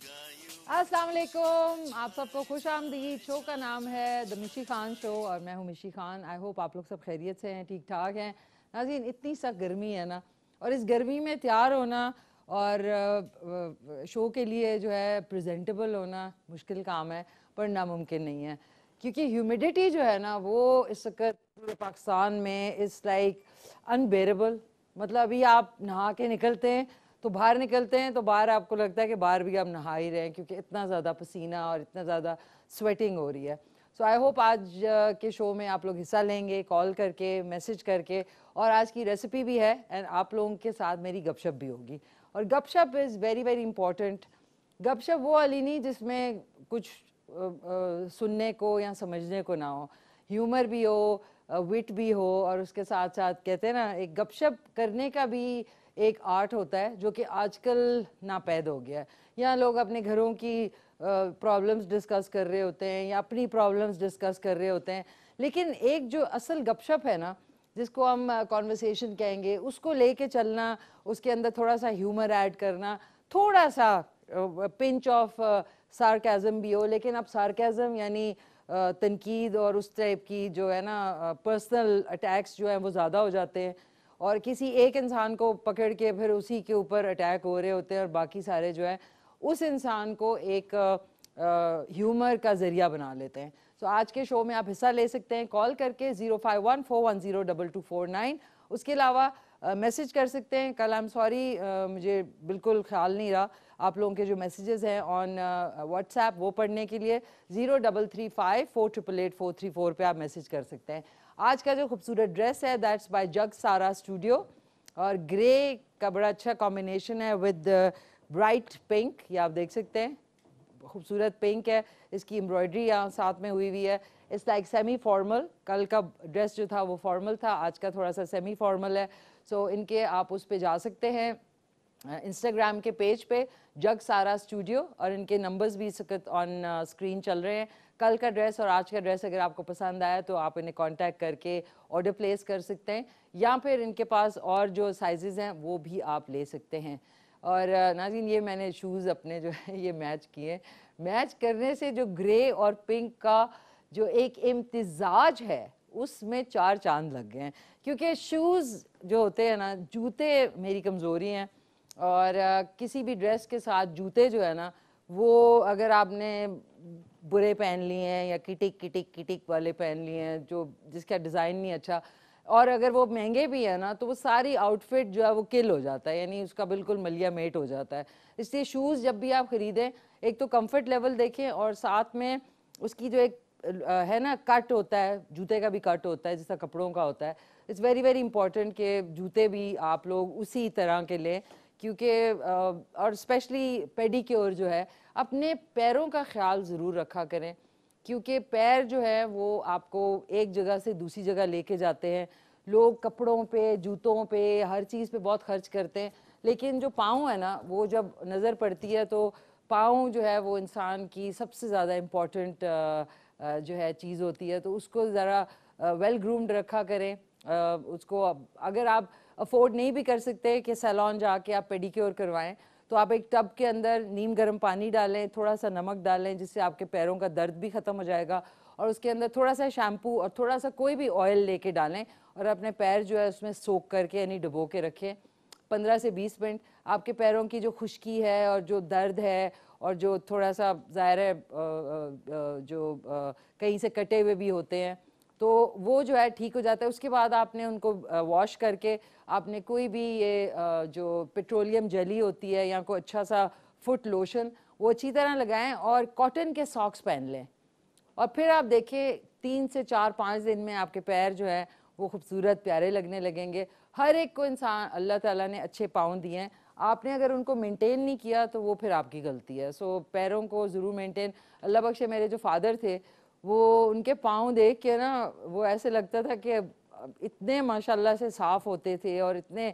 वालेकुम आप सबको खुश आमदीद शो का नाम है द मिशी खान शो और मैं हूँ मिशी खान आई होप आप लोग सब खैरियत से हैं ठीक ठाक हैं नाजीन इतनी सख्त गर्मी है ना और इस गर्मी में तैयार होना और शो के लिए जो है प्रजेंटेबल होना मुश्किल काम है पर नामुमकिन नहीं है क्योंकि ह्यूमिडिटी जो है ना वो इस वक्त पूरे पाकिस्तान में इस लाइक अनबेरेबल मतलब अभी आप नहा के निकलते हैं तो बाहर निकलते हैं तो बाहर आपको लगता है कि बाहर भी आप नहा ही रहे हैं क्योंकि इतना ज़्यादा पसीना और इतना ज़्यादा स्वेटिंग हो रही है सो आई होप आज uh, के शो में आप लोग हिस्सा लेंगे कॉल करके मैसेज करके और आज की रेसिपी भी है एंड आप लोगों के साथ मेरी गपशप भी होगी और गपशप इज़ वेरी वेरी इंपॉर्टेंट गपशप वो वाली नहीं जिसमें कुछ uh, uh, सुनने को या समझने को ना हो ह्यूमर भी हो विट uh, भी हो और उसके साथ साथ कहते हैं ना एक गपशप करने का भी एक आर्ट होता है जो कि आजकल नापैद हो गया है यहाँ लोग अपने घरों की प्रॉब्लम्स डिस्कस कर रहे होते हैं या अपनी प्रॉब्लम्स डिस्कस कर रहे होते हैं लेकिन एक जो असल गपशप है ना जिसको हम कॉन्वर्सेशन कहेंगे उसको लेके चलना उसके अंदर थोड़ा सा ह्यूमर ऐड करना थोड़ा सा पिंच ऑफ सार्कज़म भी हो लेकिन अब सार्कज़म यानी तनकीद और उस टाइप की जो है ना पर्सनल अटैक्स जो हैं वो ज़्यादा हो जाते हैं और किसी एक इंसान को पकड़ के फिर उसी के ऊपर अटैक हो रहे होते हैं और बाकी सारे जो है उस इंसान को एक ह्यूमर का ज़रिया बना लेते हैं सो आज के शो में आप हिस्सा ले सकते हैं कॉल करके zero five one four one zero double two four nine उसके अलावा मैसेज कर सकते हैं कल आई एम सॉरी मुझे बिल्कुल ख्याल नहीं रहा आप लोगों के जो मैसेजेस हैं ऑन व्हाट्सएप वो पढ़ने के लिए zero double three five four triple eight four three four पर आप मैसेज कर सकते हैं आज का जो खूबसूरत ड्रेस है दैट्स बाय जग सारा स्टूडियो और ग्रे का बड़ा अच्छा कॉम्बिनेशन है विद ब्राइट पिंक ये आप देख सकते हैं खूबसूरत पिंक है इसकी एम्ब्रॉयडरी यहाँ साथ में हुई हुई है इट्स लाइक सेमी फॉर्मल कल का ड्रेस जो था वो फॉर्मल था आज का थोड़ा सा सेमी फॉर्मल है सो so, इनके आप उस पर जा सकते हैं इंस्टाग्राम के पेज पे जग सारा स्टूडियो और इनके नंबर्स भी ऑन स्क्रीन चल रहे हैं कल का ड्रेस और आज का ड्रेस अगर आपको पसंद आया तो आप इन्हें कांटेक्ट करके ऑर्डर प्लेस कर सकते हैं या फिर इनके पास और जो साइजेस हैं वो भी आप ले सकते हैं और नाजिन ये मैंने शूज़ अपने जो है ये मैच किए मैच करने से जो ग्रे और पिंक का जो एक इम्तजाज है उसमें चार चांद लग गए हैं क्योंकि शूज़ जो होते हैं ना जूते मेरी कमज़ोरी हैं और किसी भी ड्रेस के साथ जूते जो है ना वो अगर आपने बुरे पहन लिए हैं या किटिक किटिक किटिक वाले पहन लिए हैं जो जिसका डिज़ाइन नहीं अच्छा और अगर वो महंगे भी है ना तो वो सारी आउटफिट जो है वो किल हो जाता है यानी उसका बिल्कुल मलिया मेट हो जाता है इसलिए शूज़ जब भी आप ख़रीदें एक तो कंफर्ट लेवल देखें और साथ में उसकी जो एक है ना कट होता है जूते का भी कट होता है जैसा कपड़ों का होता है इट्स वेरी वेरी इंपॉर्टेंट कि जूते भी आप लोग उसी तरह के लें क्योंकि और स्पेशली क्योर जो है अपने पैरों का ख्याल ज़रूर रखा करें क्योंकि पैर जो है वो आपको एक जगह से दूसरी जगह लेके जाते हैं लोग कपड़ों पे जूतों पे हर चीज़ पे बहुत खर्च करते हैं लेकिन जो पाँव है ना वो जब नज़र पड़ती है तो पाँव जो है वो इंसान की सबसे ज़्यादा इम्पॉर्टेंट जो है चीज़ होती है तो उसको ज़रा वेल ग्रूम्ड रखा करें उसको अगर आप अफोर्ड नहीं भी कर सकते कि सैलॉन जाके आप पेडिक्योर करवाएं तो आप एक टब के अंदर नीम गर्म पानी डालें थोड़ा सा नमक डालें जिससे आपके पैरों का दर्द भी ख़त्म हो जाएगा और उसके अंदर थोड़ा सा शैम्पू और थोड़ा सा कोई भी ऑयल लेके डालें और अपने पैर जो है उसमें सोख करके यानी डुबो के रखें पंद्रह से बीस मिनट आपके पैरों की जो खुश्की है और जो दर्द है और जो थोड़ा सा ज़ाहिर है जो कहीं से कटे हुए भी होते हैं तो वो जो है ठीक हो जाता है उसके बाद आपने उनको वॉश करके आपने कोई भी ये जो पेट्रोलियम जली होती है या कोई अच्छा सा फुट लोशन वो अच्छी तरह लगाएं और कॉटन के सॉक्स पहन लें और फिर आप देखें तीन से चार पाँच दिन में आपके पैर जो है वो खूबसूरत प्यारे लगने लगेंगे हर एक को इंसान अल्लाह ताला ने अच्छे पाँव दिए हैं आपने अगर उनको मेंटेन नहीं किया तो वो फिर आपकी गलती है सो पैरों को ज़रूर मेंटेन अल्लाह बख्शे मेरे जो फादर थे वो उनके पाँव देख के ना वो ऐसे लगता था कि इतने माशाल्लाह से साफ़ होते थे और इतने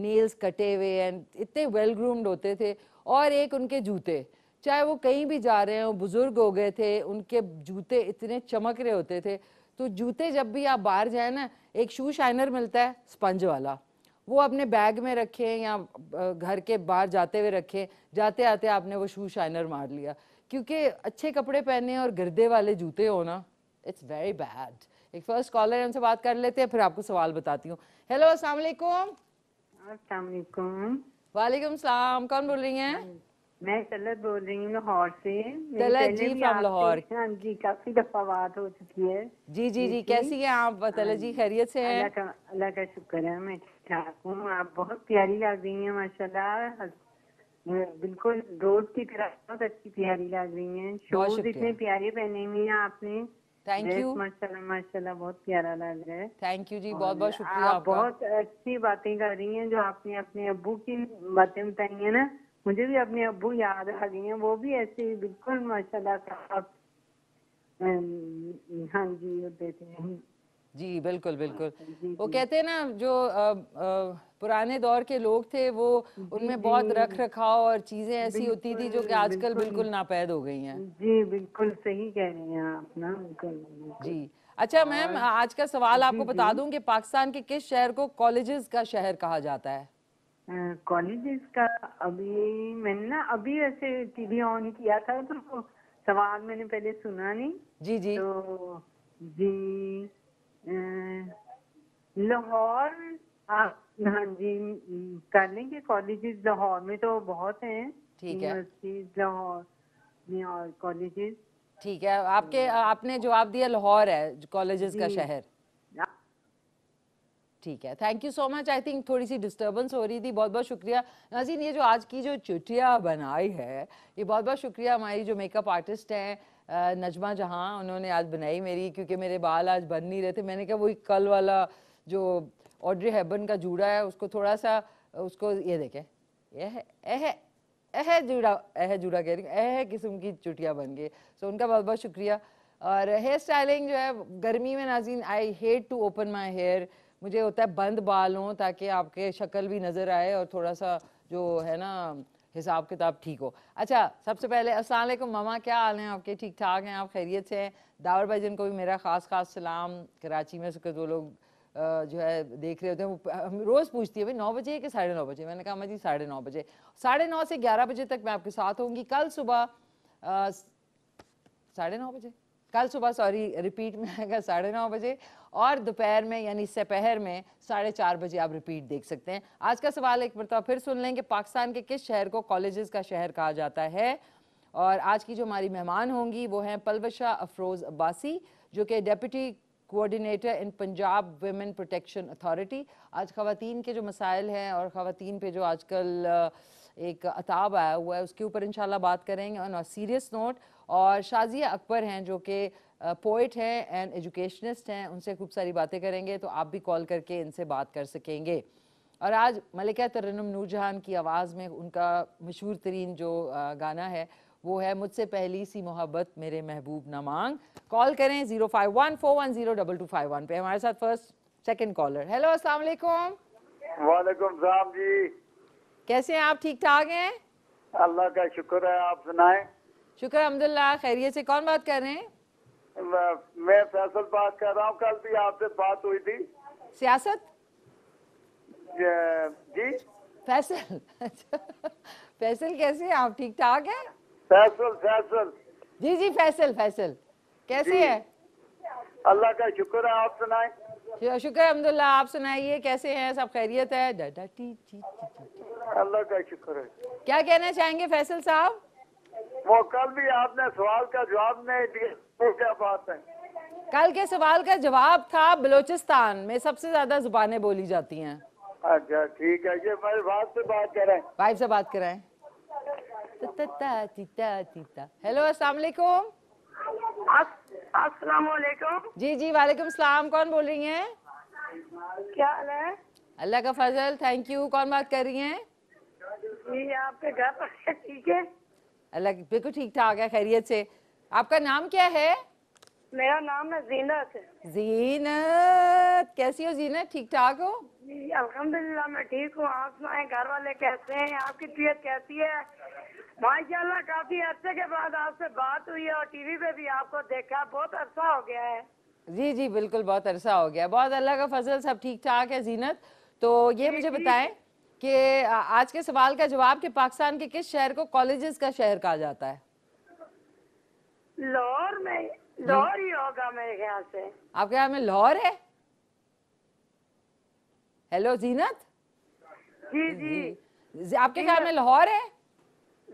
नेल्स कटे हुए एंड इतने वेल ग्रूम्ड होते थे और एक उनके जूते चाहे वो कहीं भी जा रहे हों बुज़ुर्ग हो गए थे उनके जूते इतने चमक रहे होते थे तो जूते जब भी आप बाहर जाए ना एक शू शाइनर मिलता है स्पंज वाला वो अपने बैग में रखें या घर के बाहर जाते हुए रखें जाते आते आपने वो शू शाइनर मार लिया क्योंकि अच्छे कपड़े पहने और गर्दे वाले जूते हो ना इट्स वेरी बैड एक फर्स्ट कॉलर हमसे बात कर लेते हैं फिर आपको सवाल बताती हूँ हेलो अस्सलाम वालेकुम वालेकुम सलाम कौन बोल रही हैं मैं तलत बोल रही हूँ लाहौर से तलत जी फ्रॉम लाहौर हाँ जी काफी दफा बात हो चुकी है जी जी जी कैसी हैं आप तलत जी हाँ। खैरियत से हैं अल्लाह का अल्लाह का शुक्र है मैं ठीक ठाक हूँ आप बहुत प्यारी लग रही हैं माशाल्लाह बिल्कुल रोज की तरह बहुत अच्छी प्यारी लग रही है शोज इतने प्यारे पहने हुए हैं आपने थैंक यू माशाल्लाह माशाल्लाह बहुत प्यारा लग रहा है थैंक यू जी बहुत बहुत शुक्रिया आप बहुत अच्छी बातें कर रही हैं जो आपने अपने अबू की बातें बताई है ना मुझे भी अपने अबू याद आ गई हैं वो भी ऐसे बिल्कुल माशाल्लाह हाँ जी देते हैं जी बिल्कुल बिल्कुल वो कहते हैं ना जो आ, आ, पुराने दौर के लोग थे वो उनमें बहुत रख रखाव और चीजें ऐसी होती थी जो कि आजकल बिल्कुल नापैद हो गई हैं जी बिल्कुल सही कह रही हैं आप ना बिल्कुल जी अच्छा मैम आज का सवाल आपको बता दूं कि पाकिस्तान के किस शहर को कॉलेजेस का शहर कहा जाता है कॉलेजेस का अभी मैंने ना अभी ऐसे टीवी ऑन किया था तो सवाल मैंने पहले सुना नहीं जी जी तो जी लाहौर आप हाँ जी कर लेंगे कॉलेजेस लाहौर में तो बहुत हैं ठीक है लाहौर कॉलेजेस ठीक है आपके तो आपने जवाब दिया लाहौर है कॉलेजेस का शहर ठीक है thank you so much I think थोड़ी सी डिस्टरबेंस हो रही थी बहुत बहुत शुक्रिया नाजीन ये जो आज की जो चुटिया बनाई है ये बहुत बहुत शुक्रिया हमारी जो मेकअप आर्टिस्ट हैं नजमा जहां उन्होंने आज बनाई मेरी क्योंकि मेरे बाल आज बन नहीं रहे थे मैंने कहा वही कल वाला जो ऑड्री हेबन का जूड़ा है उसको थोड़ा सा उसको ये देखें यह एह एह जूड़ा एह जूड़ा कह रही एह किस्म की चुटिया बन गई सो उनका बहुत बहुत शुक्रिया और हेयर स्टाइलिंग जो है गर्मी में Nazeen I hate to open my hair मुझे होता है बंद बाल हों ताकि आपके शक्ल भी नज़र आए और थोड़ा सा जो है ना हिसाब किताब ठीक हो अच्छा सबसे पहले असल ममा क्या हाल हैं आपके ठीक ठाक हैं आप खैरियत से हैं दावर भाई जिनको भी मेरा ख़ास ख़ास सलाम कराची में से लोग जो है देख रहे होते हैं वो हम रोज़ पूछती है भाई नौ बजे कि साढ़े नौ बजे मैंने कहा मैं जी साढ़े नौ बजे साढ़े नौ से ग्यारह बजे तक मैं आपके साथ होंगी कल सुबह साढ़े नौ बजे कल सुबह सॉरी रिपीट में आएगा साढ़े नौ बजे और दोपहर में यानी सपहर में साढ़े चार बजे आप रिपीट देख सकते हैं आज का सवाल एक मरतबा फिर सुन लें कि पाकिस्तान के किस शहर को कॉलेजेस का शहर कहा जाता है और आज की जो हमारी मेहमान होंगी वो हैं पलवशा अफरोज़ अब्बासी जो कि deputy coordinator in Punjab women protection authority आज खातन के जो मसाइल हैं और ख़वान पे जो आजकल एक अताब आया हुआ है उसके ऊपर इंशाल्लाह बात करेंगे ऑन सीरियस नोट और शाजिया अकबर हैं जो कि पोइट हैं एंड एजुकेशनिस्ट हैं उनसे खूब सारी बातें करेंगे तो आप भी कॉल करके इनसे बात कर सकेंगे और आज मलिका तरनम नूरजहान की आवाज़ में उनका मशहूर तरीन जो गाना है वो है मुझसे पहली सी मोहब्बत मेरे महबूब न मांग कॉल करें zero five one four one zero double two five one पे हमारे साथ फर्स्ट सेकंड कॉलर हेलो अस्सलाम वालेकुम वालेकुम साहब जी कैसे हैं आप ठीक ठाक हैं अल्लाह का शुक्र है आप सुनाए शुक्र अहमदुल्ला खैरियत से कौन बात कर रहे हैं मैं फैसल बात कर रहा हूँ कल भी आपसे बात हुई थी सियासत जी फैसल अच्छा। फैसल कैसे आप ठीक ठाक हैं फैसल फैसल जी जी फैसल फैसल कैसे है अल्लाह का शुक्र है आप सुनाए शुक्र अहमदुल्ला आप सुनाइए कैसे हैं सब खैरियत है डाटा टी टी अल्लाह का शुक्र है क्या कहना चाहेंगे फैसल साहब वो कल भी आपने सवाल का जवाब नहीं दिया तो क्या बात है कल के सवाल का जवाब था बलोचिस्तान में सबसे ज्यादा जुबानें बोली जाती हैं अच्छा ठीक है ये मेरे से बात करें वाइफ से बात कराएं हेलो असलाकुम जी जी वालेकुम सलाम कौन बोल रही हैं क्या हाल है अल्लाह का फजल थैंक यू कौन बात कर रही हैं आपके घर पर ठीक है अल्लाह बिल्कुल ठीक ठाक है खैरियत से आपका नाम क्या है मेरा नाम है जीनत जीनत कैसी हो जीनत ठीक ठाक हो जी मैं ठीक हूँ आप सुनाए घर वाले कैसे हैं आपकी तबीयत कैसी है माशाला काफी अच्छे के बाद आपसे बात हुई और टीवी पे भी आपको देखा बहुत अरसा अच्छा हो गया है जी जी बिल्कुल बहुत अरसा अच्छा हो गया बहुत अल्लाह का फजल सब ठीक ठाक है जीनत तो ये मुझे बताएं कि आज के सवाल का जवाब कि पाकिस्तान के किस शहर को कॉलेजेस का शहर कहा जाता है लाहौर में लाहौर ही होगा मेरे ख्याल से आपके यहाँ में लाहौर है हेलो जीनत जी जी, जी। आपके ख्याल में लाहौर है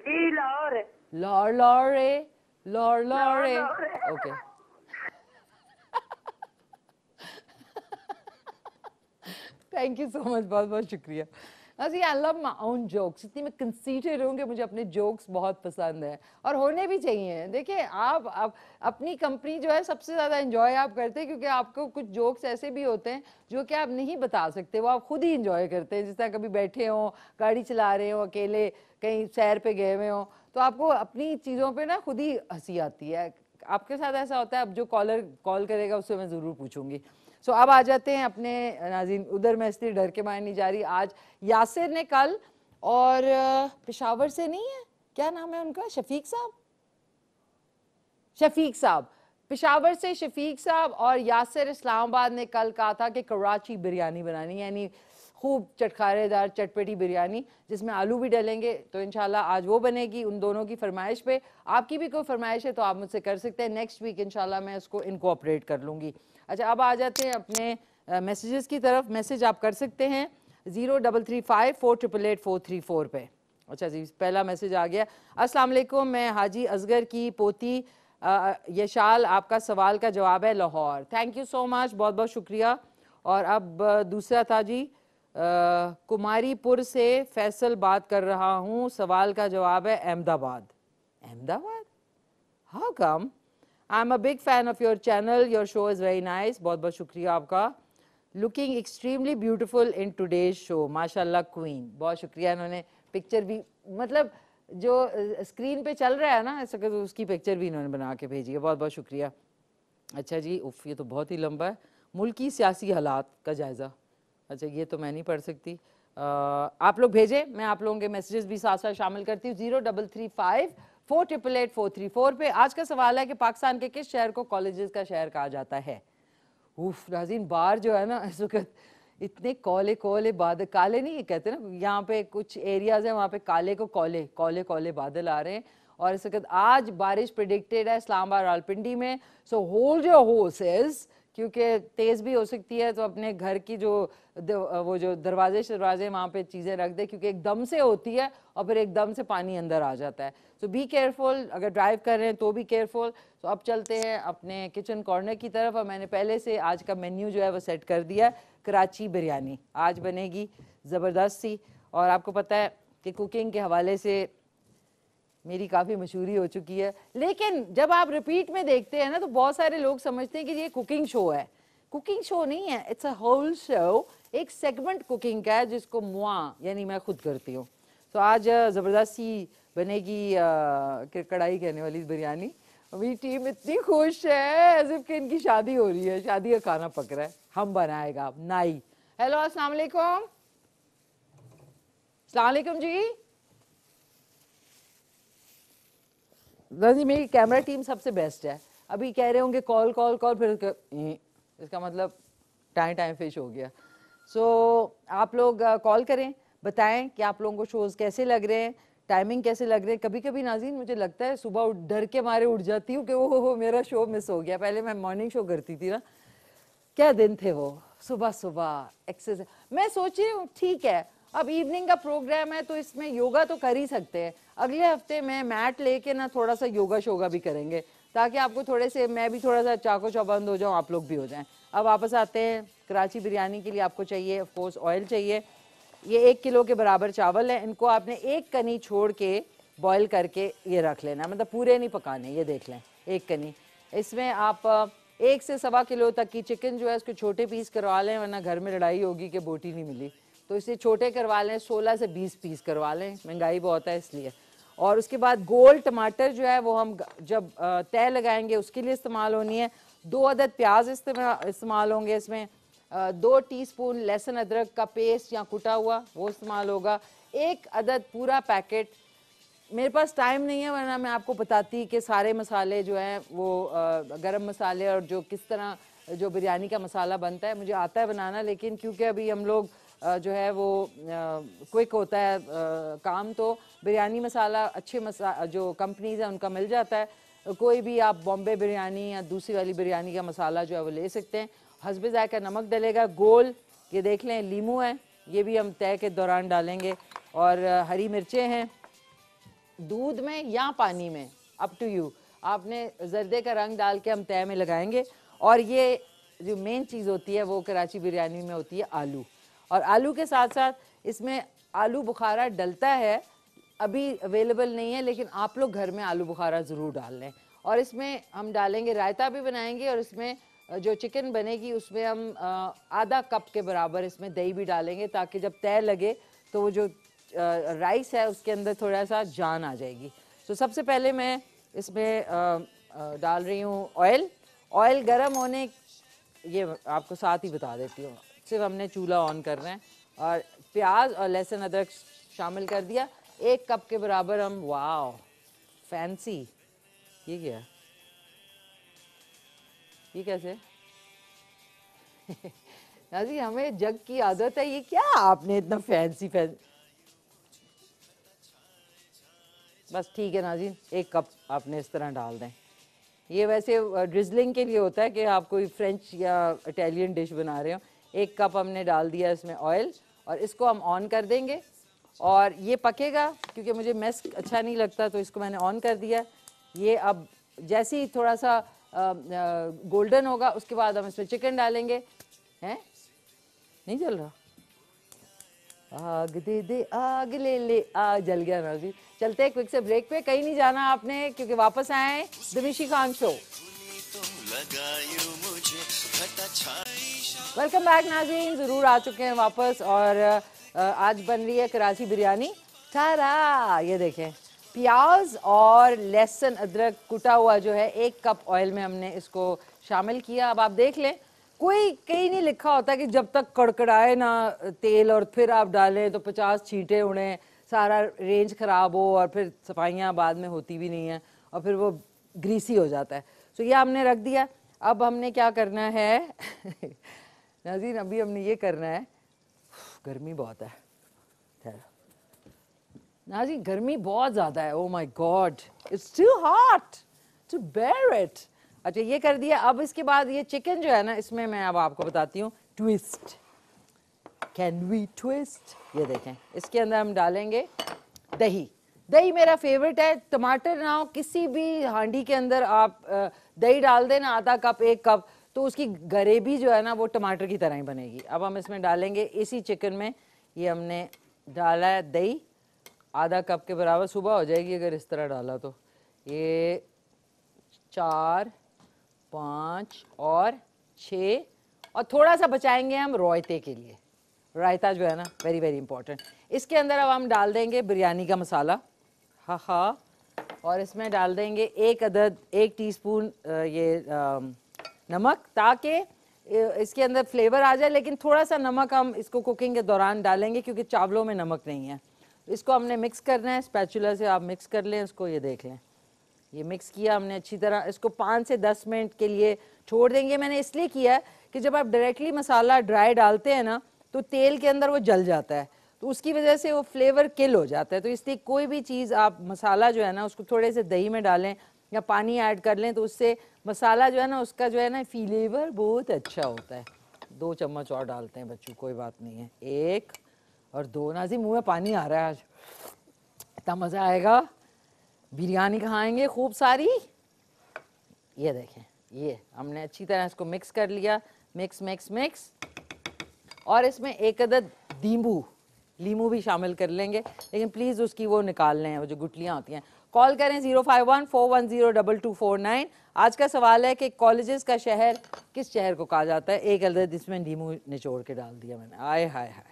Sí, Lore. Lore, Lore. Lore, Lore. Lore. Okay. Thank you so much बहुत बहुत शुक्रिया I love my own jokes इतनी मैं कंसीटेड हूँ कि मुझे अपने जोक्स बहुत पसंद हैं और होने भी चाहिए देखिए आप, आप अपनी कंपनी जो है सबसे ज़्यादा इन्जॉय आप करते हैं क्योंकि आपको कुछ जोक्स ऐसे भी होते हैं जो कि आप नहीं बता सकते वो आप खुद ही इन्जॉय करते हैं जिस तरह कभी बैठे हों गाड़ी चला रहे हों अकेले कहीं सैर पे गए हुए हो तो आपको अपनी चीज़ों पे ना खुद ही हंसी आती है आपके साथ ऐसा होता है अब जो कॉलर कॉल करेगा उससे मैं ज़रूर पूछूंगी सो अब आ जाते हैं अपने नाजीन उधर मैं इसलिए डर के मारे नहीं जा रही आज यासिर ने कल और पेशावर से नहीं है क्या नाम है उनका शफीक साहब शफीक साहब पिशावर से शफीक साहब और यासिर इस्लामाबाद ने कल कहा था कि कराची बिरयानी बनानी यानी खूब चटखारेदार चटपटी बिरयानी जिसमें आलू भी डलेंगे तो इन आज वो बनेगी उन दोनों की फरमाइश पे आपकी भी कोई फरमाइश है तो आप मुझसे कर सकते हैं नेक्स्ट वीक इन मैं उसको इनकोऑपरेट कर लूँगी अच्छा अब आ जाते हैं अपने मैसेजेस की तरफ मैसेज आप कर सकते हैं zero double three five four triple eight four three four पे अच्छा जी पहला मैसेज आ गया अस्सलाम वालेकुम मैं हाजी असगर की पोती यशाल आपका सवाल का जवाब है Lahore thank you so much बहुत बहुत शुक्रिया और अब दूसरा था जी कुमारीपुर से फैसल बात कर रहा हूँ सवाल का जवाब है Ahmedabad Ahmedabad how come I am a big fan of your channel your show is very nice बहुत बहुत शुक्रिया आपका looking extremely beautiful in today's show माशाला क्वीन बहुत शुक्रिया इन्होंने पिक्चर भी मतलब जो स्क्रीन पे चल रहा है ना ऐसा उसकी पिक्चर भी इन्होंने बना के भेजी है बहुत बहुत शुक्रिया अच्छा जी उफ ये तो बहुत ही लंबा है मुल्की सियासी हालात का जायज़ा अच्छा ये तो मैं नहीं पढ़ सकती आ, आप लोग भेजें मैं आप लोगों के मैसेजेस भी साथ साथ शामिल करती हूँ zero double three five four triple eight four three four पे आज का सवाल है कि पाकिस्तान के किस शहर को कॉलेजेस का शहर कहा जाता है उफ नाजीन बार जो है ना इस वक्त इतने कॉले कौले बादल काले नहीं ये कहते ना यहाँ पे कुछ एरियाज हैं वहाँ पे काले को कॉले कॉले कॉले बादल आ रहे हैं और इस वक्त आज बारिश प्रिडिक्टेड है इस्लामाबाद रालपिंडी में सो होल्ड योर होसेज़ क्योंकि तेज़ भी हो सकती है तो अपने घर की जो वो जो दरवाजे शरवाजे वहाँ पे चीज़ें रख दे क्योंकि एकदम से होती है और फिर एकदम से पानी अंदर आ जाता है सो बी केयरफुल अगर ड्राइव कर रहे हैं तो भी केयरफुल सो अब चलते हैं अपने किचन कॉर्नर की तरफ और मैंने पहले से आज का मेन्यू जो है वो सेट कर दिया कराची बिरयानी आज बनेगी ज़बरदस्त सी और आपको पता है कि कुकिंग के हवाले से मेरी काफ़ी मशहूरी हो चुकी है लेकिन जब आप रिपीट में देखते हैं ना तो बहुत सारे लोग समझते हैं कि ये कुकिंग शो है कुकिंग शो नहीं है इट्स अ होल शो एक सेगमेंट कुकिंग का है जिसको मुआ यानी मैं खुद करती हूँ तो आज जबरदस्ती बनेगी कढ़ाई कहने वाली बिरयानी मेरी टीम इतनी खुश है एज इफ कि इनकी शादी हो रही है शादी का खाना पक रहा है हम बनाएगा नाई हेलो अस्सलाम वालेकुम अस्सलाम वालेकुम जी दादी मेरी कैमरा टीम सबसे बेस्ट है अभी कह रहे होंगे कॉल कॉल कॉल फिर इसका मतलब टाइम टाइम फिश हो गया सो so, आप लोग कॉल करें बताएं कि आप लोगों को शोज़ कैसे लग रहे हैं टाइमिंग कैसे लग रहे हैं कभी कभी नाजीन मुझे लगता है सुबह उठ डर के मारे उठ जाती हूँ कि वो हो मेरा शो मिस हो गया पहले मैं मॉर्निंग शो करती थी ना क्या दिन थे वो सुबह सुबह एक्सरसाइज मैं सोच रही हूँ ठीक है अब इवनिंग का प्रोग्राम है तो इसमें योगा तो कर ही सकते हैं अगले हफ्ते मैं मैट लेके ना थोड़ा सा योगा शोगा भी करेंगे ताकि आपको थोड़े से मैं भी थोड़ा सा चाको चौबंद हो जाऊँ आप लोग भी हो जाएं अब वापस आते हैं कराची बिरयानी के लिए आपको चाहिए ऑफकोर्स ऑयल चाहिए ये एक किलो के बराबर चावल है इनको आपने एक कनी छोड़ के बॉयल करके ये रख लेना मतलब पूरे नहीं पकाने ये देख लें एक कनी इसमें आप एक से सवा किलो तक की चिकन जो है उसके छोटे पीस करवा लें वरना घर में लड़ाई होगी कि बोटी नहीं मिली तो इसे छोटे करवा लें सोलह से बीस पीस करवा लें महंगाई बहुत है इसलिए और उसके बाद गोल टमाटर जो है वो हम जब तय लगाएंगे उसके लिए इस्तेमाल होनी है दो अदद प्याज इस्तेमाल होंगे इसमें दो टीस्पून लहसुन अदरक का पेस्ट या कुटा हुआ वो इस्तेमाल होगा एक अदद पूरा पैकेट मेरे पास टाइम नहीं है वरना मैं आपको बताती कि सारे मसाले जो हैं वो गरम मसाले और जो किस तरह जो बिरयानी का मसाला बनता है मुझे आता है बनाना लेकिन क्योंकि अभी हम लोग जो है वो क्विक होता है काम तो बिरयानी मसाला अच्छे मसा जो कंपनीज हैं उनका मिल जाता है कोई भी आप बॉम्बे बिरयानी या दूसरी वाली बिरयानी का मसाला जो है वो ले सकते हैं हसबे ज़ायका नमक डलेगा गोल ये देख लें लीमू है ये भी हम तय के दौरान डालेंगे और हरी मिर्चें हैं दूध में या पानी में अप टू यू आपने जर्दे का रंग डाल के हम तय में लगाएंगे और ये जो मेन चीज़ होती है वो कराची बिरयानी में होती है आलू और आलू के साथ साथ इसमें आलू बुखारा डलता है अभी अवेलेबल नहीं है लेकिन आप लोग घर में आलू बुखारा ज़रूर डाल लें और इसमें हम डालेंगे रायता भी बनाएंगे और इसमें जो चिकन बनेगी उसमें हम आधा कप के बराबर इसमें दही भी डालेंगे ताकि जब तय लगे तो वो जो राइस है उसके अंदर थोड़ा सा जान आ जाएगी तो सबसे पहले मैं इसमें डाल रही हूँ ऑयल ऑयल गर्म होने ये आपको साथ ही बता देती हूँ सिर्फ हमने चूल्हा ऑन कर रहे हैं और प्याज और लहसुन अदरक शामिल कर दिया एक कप के बराबर हम वाओ फैंसी ये क्या ये कैसे नाजी हमें जग की आदत है ये क्या आपने इतना फैंसी फैंस बस ठीक है नाजी एक कप आपने इस तरह डाल दें ये वैसे ड्रिजलिंग uh, के लिए होता है कि आप कोई फ्रेंच या इटालियन डिश बना रहे हो एक कप हमने डाल दिया इसमें ऑयल और इसको हम ऑन कर देंगे और ये पकेगा क्योंकि मुझे मेस अच्छा नहीं लगता तो इसको मैंने ऑन कर दिया ये अब जैसे ही थोड़ा सा गोल्डन होगा उसके बाद हम इसमें चिकन डालेंगे हैं नहीं जल रहा आग दे दे आग ले ले आ जल गया ना जी चलते हैं क्विक से ब्रेक पे कहीं नहीं जाना आपने क्योंकि वापस आए दमिशी Khan show welcome back Nazeen ज़रूर आ चुके हैं वापस और आज बन रही है कराची बिरयानी तारा ये देखें प्याज और लहसुन अदरक कुटा हुआ जो है एक कप ऑयल में हमने इसको शामिल किया अब आप देख लें कोई कहीं नहीं लिखा होता कि जब तक कड़कड़ाए ना तेल और फिर आप डालें तो पचास छींटे उड़ें सारा रेंज ख़राब हो और फिर सफाइयाँ बाद में होती भी नहीं हैं और फिर वो ग्रीसी हो जाता है तो ये हमने रख दिया अब हमने क्या करना है नाजीन अभी हमने ये करना है गर्मी बहुत है नाजी नाजीन गर्मी बहुत ज़्यादा है oh my God it's too hot to bear it अच्छा ये कर दिया अब इसके बाद ये चिकन जो है ना इसमें मैं अब आपको बताती हूँ ट्विस्ट कैन वी ट्विस्ट ये देखें इसके अंदर हम डालेंगे दही दही मेरा फेवरेट है टमाटर ना हो किसी भी हांडी के अंदर आप दही डाल देना आधा कप एक कप तो उसकी गरेबी जो है ना वो टमाटर की तरह ही बनेगी अब हम इसमें डालेंगे इसी चिकन में ये हमने डाला है दही आधा कप के बराबर सुबह हो जाएगी अगर इस तरह डाला तो ये चार पाँच और छः और थोड़ा सा बचाएंगे हम रायते के लिए रायता जो है ना वेरी वेरी इंपॉर्टेंट इसके अंदर अब हम डाल देंगे बिरयानी का मसाला हाँ हाँ और इसमें डाल देंगे एक अदद एक टीस्पून ये आ, नमक ताकि इसके अंदर फ्लेवर आ जाए लेकिन थोड़ा सा नमक हम इसको कुकिंग के दौरान डालेंगे क्योंकि चावलों में नमक नहीं है इसको हमने मिक्स करना है स्पैचुला से आप मिक्स कर लें इसको ये देख लें ये मिक्स किया हमने अच्छी तरह इसको पाँच से दस मिनट के लिए छोड़ देंगे मैंने इसलिए किया है कि जब आप डायरेक्टली मसाला ड्राई डालते हैं ना तो तेल के अंदर वो जल जाता है तो उसकी वजह से वो फ्लेवर किल हो जाता है तो इसलिए कोई भी चीज़ आप मसाला जो है ना उसको थोड़े से दही में डालें या पानी ऐड कर लें तो उससे मसाला जो है ना उसका जो है ना फ्लेवर बहुत अच्छा होता है दो चम्मच और डालते हैं बच्चों कोई बात नहीं है एक और दो ना जी मुँह में पानी आ रहा है आज इतना मज़ा आएगा बिरयानी खाएंगे खूब सारी ये देखें ये हमने अच्छी तरह इसको मिक्स कर लिया मिक्स मिक्स मिक्स और इसमें एक अदद नींबू लीमू भी शामिल कर लेंगे लेकिन प्लीज़ उसकी वो निकाल लें वो जो गुटलियाँ होती हैं कॉल करें zero five one four one zero double two four nine आज का सवाल है कि कॉलेजेस का शहर किस शहर को कहा जाता है एक अलग जिसमें नींबू निचोड़ के डाल दिया मैंने आय हाय हाय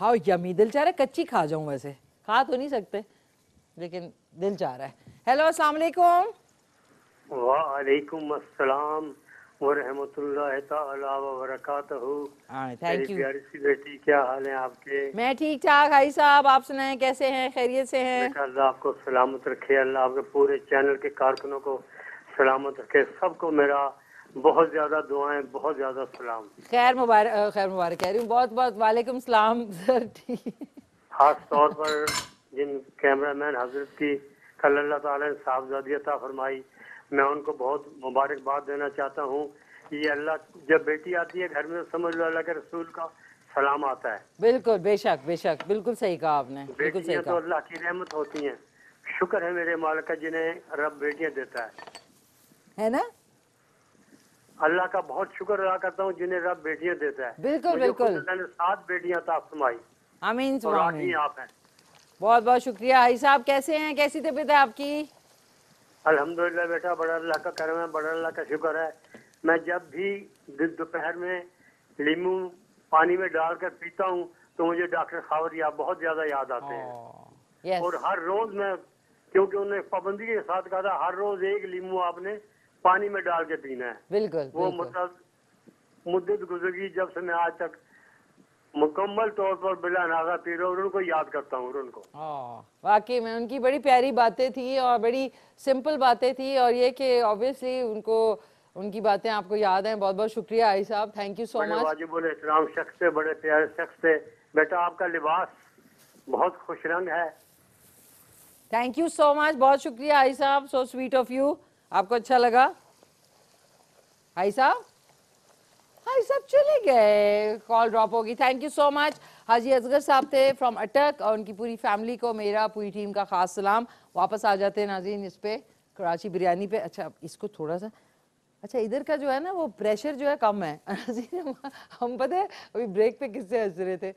हाउ यमी दिल चाह रहा है कच्ची खा जाऊं वैसे खा तो नहीं सकते लेकिन दिल चाह रहा है हेलो असलकुम वालेकुम अस्सलाम हाँ, बेटी क्या हाल है आपके मैं ठीक ठाक भाई साहब आप सुनाए कैसे हैं खैरियत से हैं अल्लाह आपको सलामत रखे अल्लाह आपके पूरे चैनल के कारकुनों को सलामत रखे सबको मेरा बहुत ज्यादा दुआएं बहुत ज्यादा सलाम खैर मुबारक खैर मुबारक कह रही हूँ बहुत बहुत वालेकुम सलाम सर खास तौर पर जिन कैमरा मैन हजरत की कल अल्लाह ताला ने साहबजादी फरमाई मैं उनको बहुत मुबारकबाद देना चाहता हूँ ये अल्लाह जब बेटी आती है घर में तो समझ लो अल्लाह के रसूल का सलाम आता है बिल्कुल बेशक बेशक बिल्कुल सही कहा आपने बेटियाँ तो अल्लाह की रहमत होती हैं शुक्र है मेरे मालिक का जिन्हें रब बेटियाँ देता है है ना अल्लाह का बहुत शुक्र अदा करता हूँ जिन्हें रब बेटियाँ देता है बिल्कुल बिल्कुल सात बेटियाँ था फरमाई आमीन आप हैं बहुत बहुत शुक्रिया भाई साहब कैसे हैं कैसी तबीयत है आपकी अल्हम्दुलिल्लाह बेटा बड़ा अल्लाह का करम है बड़ा अल्लाह का शुक्र है मैं जब भी दोपहर में लीमू पानी में डाल कर पीता हूँ तो मुझे डॉक्टर खावर याद बहुत ज्यादा याद आते हैं oh, और हर रोज मैं क्योंकि उन्होंने पाबंदी के साथ कहा था हर रोज एक लीमू आपने पानी में डाल के पीना है बिल्कुल वो बिल्कुल। मतलब मुद्दत गुजरगी जब से मैं आज तक मुकम्मल तौर पर बिला नागा पी रहा हूँ उनको याद करता हूँ उनको वाकई में उनकी बड़ी प्यारी बातें थी और बड़ी सिंपल बातें थी और ये कि ऑब्वियसली उनको उनकी बातें आपको याद हैं बहुत बहुत शुक्रिया आई साहब थैंक यू सो मच बोले इस्लाम शख्स थे बड़े प्यारे शख्स थे बेटा आपका लिबास बहुत खुश रंग है थैंक यू सो मच बहुत शुक्रिया आई साहब सो स्वीट ऑफ यू आपको अच्छा लगा हाई साहब हाई साहब चले गए कॉल ड्रॉप होगी thank you so much Haji Asghar साहब थे फ्रॉम अटक और उनकी पूरी फैमिली को मेरा पूरी टीम का ख़ास सलाम वापस आ जाते हैं नाजीन इस पर कराची बिरयानी पे अच्छा इसको थोड़ा सा अच्छा इधर का जो है ना वो प्रेशर जो है कम है हम पता है अभी ब्रेक पे किससे हंस रहे थे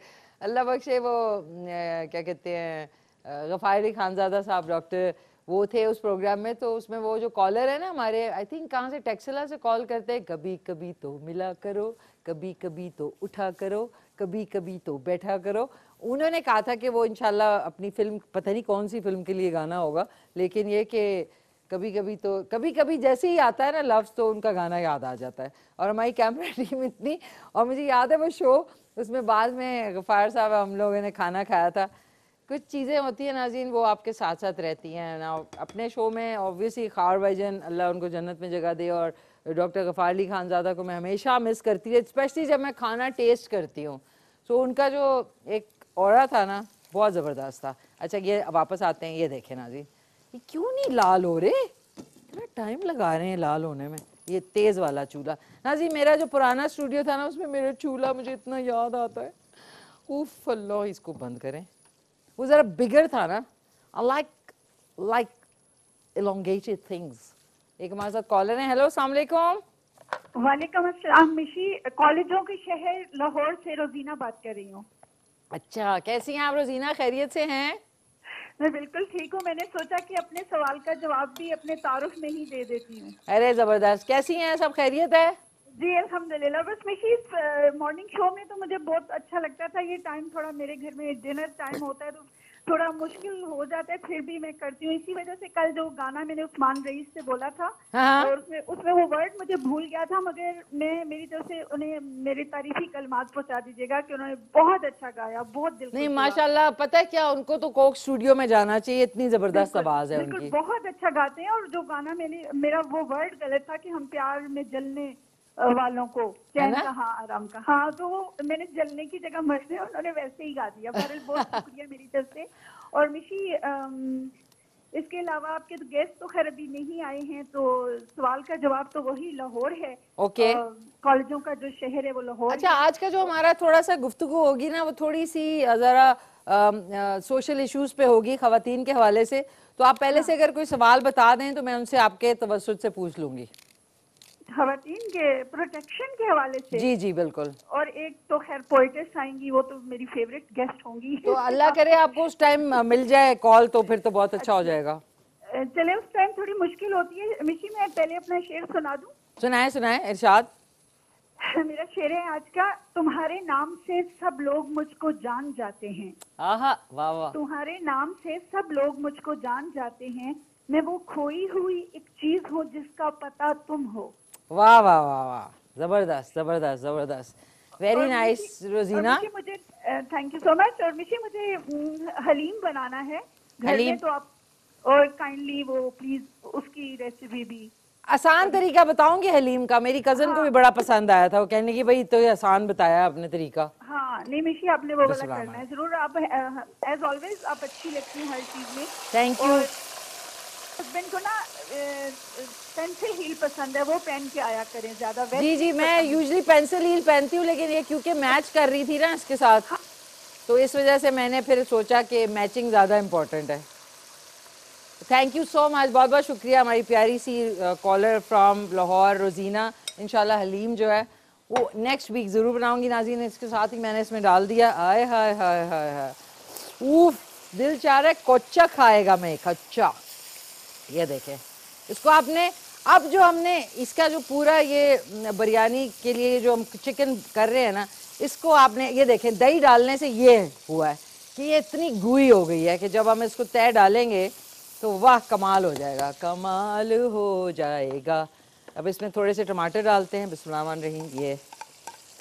अल्लाह बख्शे वो क्या कहते हैं गफ़ायरी खानजादा साहब डॉक्टर वो थे उस प्रोग्राम में तो उसमें वो जो कॉलर है ना हमारे आई थिंक कहाँ से टेक्सिला से कॉल करते हैं कभी कभी तो मिला करो कभी कभी तो उठा करो कभी कभी तो बैठा करो उन्होंने कहा था कि वो इनशाला अपनी फिल्म पता नहीं कौन सी फिल्म के लिए गाना होगा लेकिन ये कि कभी कभी तो कभी कभी जैसे ही आता है ना लफ्ज़ तो उनका गाना याद आ जाता है और हमारी कैमरा टीम इतनी और मुझे याद है वो शो उसमें बाद में गफ़ार साहब हम लोगों ने खाना खाया था कुछ चीज़ें होती हैं नाजीन वो आपके साथ साथ रहती हैं ना अपने शो में ऑब्वियसली खार भाईजन अल्लाह उनको जन्नत में जगह दे और डॉक्टर गफ़ार अली खान ज्यादा को मैं हमेशा मिस करती है स्पेशली जब मैं खाना टेस्ट करती हूँ सो so, उनका जो एक और था ना बहुत ज़बरदस्त था अच्छा ये वापस आते हैं ये देखें नाजीन ये क्यों नहीं लाल हो रहे इतना टाइम लगा रहे हैं लाल होने में ये तेज़ वाला चूल्हा नाजी मेरा जो पुराना स्टूडियो था ना उसमें मेरा चूल्हा मुझे इतना याद आता है उफ अल्लाह इसको बंद करें वो ज़रा बिगर था ना I like like elongated things एक हमारे साथ कॉलर है हेलो सलामकुम वालेकुम अस्सलाम मिशी कॉलेजों के शहर लाहौर से रोजीना बात कर रही हूँ अच्छा कैसी हैं आप रोजीना खैरियत से हैं मैं बिल्कुल ठीक हूँ मैंने सोचा कि अपने सवाल का जवाब भी अपने तारुफ में ही दे देती हूँ अरे जबरदस्त कैसी हैं सब खैरियत है जी अलहमदिल्ला बस नशीद मॉर्निंग शो में तो मुझे बहुत अच्छा लगता था ये टाइम थोड़ा मेरे घर में डिनर टाइम होता है तो थोड़ा मुश्किल हो जाता है फिर भी मैं करती हूँ इसी वजह से कल जो गाना मैंने उस्मान रईस से बोला था हाँ।, हाँ। और उसमें उसमें वो वर्ड मुझे भूल गया था मगर मैं मेरी तरफ से उन्हें मेरी तारीफी कलमात पहुँचा दीजिएगा कि उन्होंने बहुत अच्छा गाया बहुत दिल नहीं माशाल्लाह पता है क्या उनको तो कोक स्टूडियो में जाना चाहिए इतनी जबरदस्त आवाज है उनकी बहुत अच्छा गाते हैं और जो गाना मैंने मेरा वो वर्ड गलत था की हम प्यार में जलने वालों को चैन कहा आराम का हाँ तो मैंने जलने की जगह मरने उन्होंने वैसे ही गा दिया बहुत शुक्रिया मेरी तरफ से और मिशी इसके अलावा आपके तो गेस्ट तो खैर अभी नहीं आए हैं तो सवाल का जवाब तो वही लाहौर है ओके कॉलेजों का जो शहर है वो लाहौर अच्छा आज का जो हमारा थोड़ा सा गुफ्तु होगी ना वो थोड़ी सी जरा सोशल इश्यूज पे होगी खातन के हवाले से तो आप पहले हाँ। से अगर कोई सवाल बता दें तो मैं उनसे आपके तवसत से पूछ लूंगी खातन के प्रोटेक्शन के हवाले से जी जी बिल्कुल और एक तो खैर पोइटेस्ट आएंगी वो तो मेरी फेवरेट गेस्ट होंगी तो अल्लाह करे आपको उस टाइम मिल जाए कॉल तो फिर तो बहुत अच्छा हो अच्छा। जाएगा चले उस टाइम थोड़ी मुश्किल होती है मिशी मैं पहले अपना शेर सुना दूं सुनाए सुनाए इरशाद मेरा शेर है आज का तुम्हारे नाम से सब लोग मुझको जान जाते हैं आहा वाह वाह तुम्हारे नाम से सब लोग मुझको जान जाते हैं मैं वो खोई हुई एक चीज हूँ जिसका पता तुम हो वाह वाह वाह वाह जबरदस्त जबरदस्त जबरदस्त वेरी नाइस रोजीना मुझे थैंक यू सो मच और मिशी मुझे हलीम बनाना है हलीम तो आप और काइंडली वो प्लीज उसकी रेसिपी भी आसान तरीका बताऊंगी हलीम का मेरी कजन हाँ। को भी हाँ। बड़ा पसंद आया था वो कहने की भाई तो ये आसान बताया आपने तरीका हाँ नहीं मिशी आपने वो तो वाला करना है जरूर आप एज ऑलवेज आप अच्छी लगती हैं हर चीज में थैंक यू हस्बैंड को ना पेंसिल हील पसंद है वो पहन के आया करें ज्यादा जी जी मैं यूजली पेंसिल हील पहनती हूँ लेकिन ये क्योंकि मैच कर रही थी ना इसके साथ हाँ। तो इस वजह से मैंने फिर सोचा कि मैचिंग ज़्यादा इम्पोर्टेंट है थैंक यू सो मच बहुत बहुत शुक्रिया हमारी प्यारी सी कॉलर फ्रॉम लाहौर रोजीना इन हलीम जो है वो नेक्स्ट वीक ज़रूर बनाऊंगी नाजीन इसके साथ ही मैंने इसमें डाल दिया आए हाय हाय हाय हाय ऊफ दिल चाह रहा है कोच्चा खाएगा मैं कच्चा ये देखें इसको आपने अब जो हमने इसका जो पूरा ये बिरयानी के लिए जो हम चिकन कर रहे हैं ना इसको आपने ये देखें दही डालने से ये हुआ है कि ये इतनी गुई हो गई है कि जब हम इसको तय डालेंगे तो वाह कमाल हो जाएगा कमाल हो जाएगा अब इसमें थोड़े से टमाटर डालते हैं बिस्मिल्लाहमान रही ये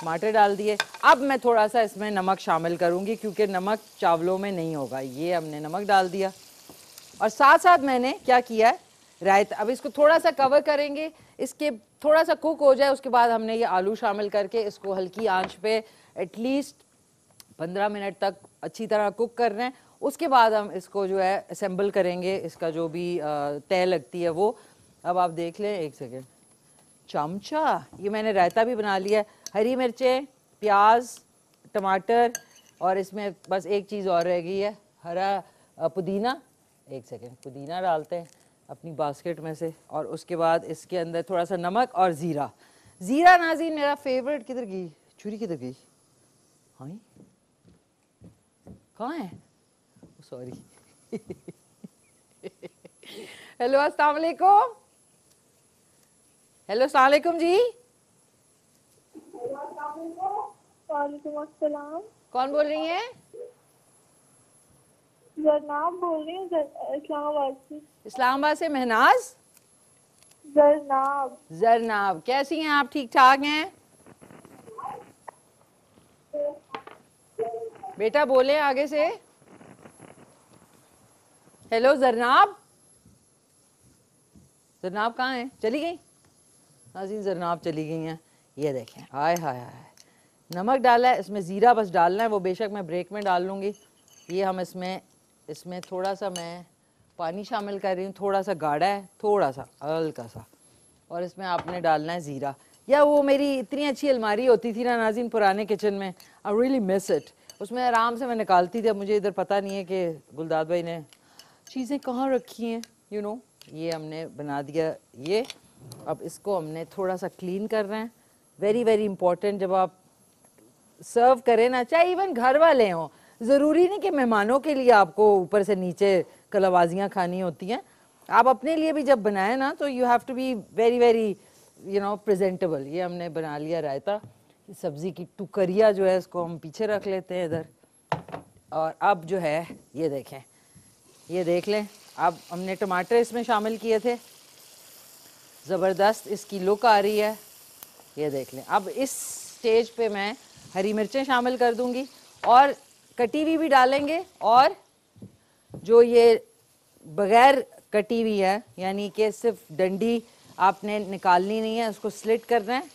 टमाटर डाल दिए अब मैं थोड़ा सा इसमें नमक शामिल करूँगी क्योंकि नमक चावलों में नहीं होगा ये हमने नमक डाल दिया और साथ साथ मैंने क्या किया है रायता अब इसको थोड़ा सा कवर करेंगे इसके थोड़ा सा कुक हो जाए उसके बाद हमने ये आलू शामिल करके इसको हल्की आंच पे एटलीस्ट पंद्रह मिनट तक अच्छी तरह कुक कर रहे हैं उसके बाद हम इसको जो है असेंबल करेंगे इसका जो भी तय लगती है वो अब आप देख लें एक सेकेंड चमचा ये मैंने रायता भी बना लिया हरी मिर्चें प्याज टमाटर और इसमें बस एक चीज़ और रह गई है हरा पुदीना एक सेकेंड पुदीना डालते हैं अपनी बास्केट में से और उसके बाद इसके अंदर थोड़ा सा नमक और ज़ीरा ज़ीरा नाजीन मेरा फेवरेट किधर गई छुरी किधर गई हाँ कहाँ है सॉरी हेलो अस्सलाम हेलो अस्सलाम वालेकुम जी हेलो अस्सलाम कौन बोल रही है जरनाब बोल रही हूँ इस्लामाबाद से इस्लामाबाद से महनाज जरनाब जरनाब कैसी हैं आप ठीक ठाक हैं बेटा बोले आगे से हेलो जरनाब जरनाब कहाँ हैं चली गई नाजीन जरनाब चली गई हैं ये देखें हाय हाय हाय नमक डाला है इसमें ज़ीरा बस डालना है वो बेशक मैं ब्रेक में डाल लूँगी ये हम इसमें इसमें थोड़ा सा मैं पानी शामिल कर रही हूँ थोड़ा सा गाढ़ा है थोड़ा सा हल्का सा और इसमें आपने डालना है ज़ीरा या वो मेरी इतनी अच्छी अलमारी होती थी ना नाजिन पुराने किचन में आई रियली मिस इट उसमें आराम से मैं निकालती थी अब मुझे इधर पता नहीं है कि गुलदाद भाई ने चीज़ें कहाँ रखी हैं यू नो ये हमने बना दिया ये अब इसको हमने थोड़ा सा क्लीन कर रहे हैं वेरी वेरी इंपॉर्टेंट जब आप सर्व करें ना चाहे इवन घर वाले हों ज़रूरी नहीं कि मेहमानों के लिए आपको ऊपर से नीचे कलाबाजियाँ खानी होती हैं आप अपने लिए भी जब बनाएं ना तो you have to be very very you know presentable ये हमने बना लिया रायता सब्ज़ी की टुकरिया जो है इसको हम पीछे रख लेते हैं इधर और अब जो है ये देखें ये देख लें अब हमने टमाटर इसमें शामिल किए थे ज़बरदस्त इसकी लुक आ रही है ये देख लें अब इस स्टेज पे मैं हरी मिर्चें शामिल कर दूंगी और कटी हुई भी डालेंगे और जो ये बगैर कटी हुई है यानी कि सिर्फ डंडी आपने निकालनी नहीं है उसको स्लिट कर रहे हैं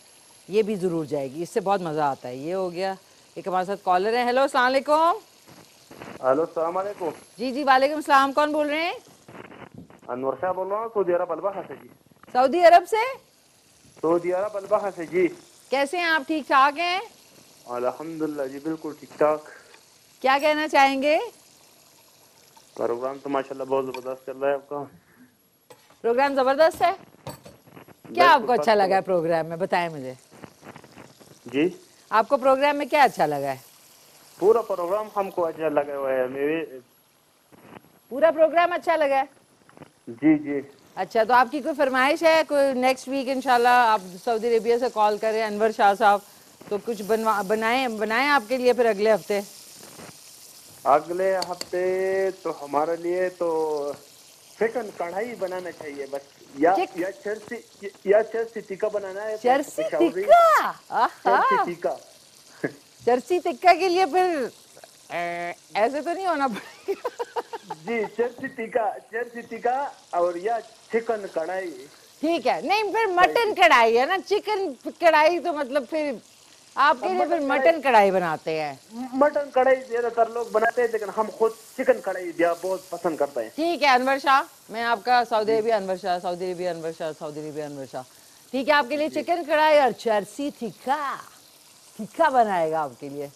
ये भी ज़रूर जाएगी इससे बहुत मज़ा आता है ये हो गया एक हमारे साथ कॉलर है हेलो सलामकुम हेलो सलामकुम जी जी वालेकुम सलाम कौन बोल रहे हैं अनवर शाह बोल रहा हूँ सऊदी अरब अलबा से जी सऊदी अरब से सऊदी अरब अलबा से जी कैसे हैं आप ठीक ठाक हैं अलहमदुल्ला जी बिल्कुल ठीक ठाक क्या कहना चाहेंगे प्रोग्राम तो माशाल्लाह बहुत जबरदस्त चल रहा है आपका प्रोग्राम जबरदस्त है क्या आपको अच्छा लगा है प्रोग्राम में बताएं मुझे जी आपको प्रोग्राम में क्या अच्छा लगा है पूरा प्रोग्राम हमको अच्छा लगा हुआ है मेरे पूरा प्रोग्राम अच्छा लगा है जी जी अच्छा तो आपकी कोई फरमाइश है कोई नेक्स्ट वीक इंशाल्लाह आप सऊदी अरेबिया से कॉल करें अनवर शाह साहब तो कुछ बनवा बनाए बनाए आपके लिए फिर अगले हफ्ते अगले हफ्ते तो हमारे लिए तो चिकन कढ़ाई बनाना चाहिए बस या चर्सी या चर्सी टिक्का बनाना है चर्सी टिक्का चर्सी टिक्का चर्सी टिक्का के लिए फिर ऐसे तो नहीं होना जी चर्सी टिक्का चर्सी टिक्का और या चिकन कढ़ाई ठीक है नहीं फिर मटन हाँ कढ़ाई है ना चिकन कढ़ाई तो मतलब फिर आपके लिए फिर मटन कढ़ाई बनाते हैं मटन कढ़ाई ज्यादातर लोग बनाते हैं लेकिन हम खुद चिकन कढ़ाई बहुत पसंद करते हैं ठीक है अनवर शाह मैं आपका Saudi Arabia Anwar Shah Saudi Arabia Anwar Shah Saudi Arabia Anwar Shah ठीक है आपके लिए चिकन कढ़ाई और चरसी टिक्का टिक्का बनाएगा आपके लिए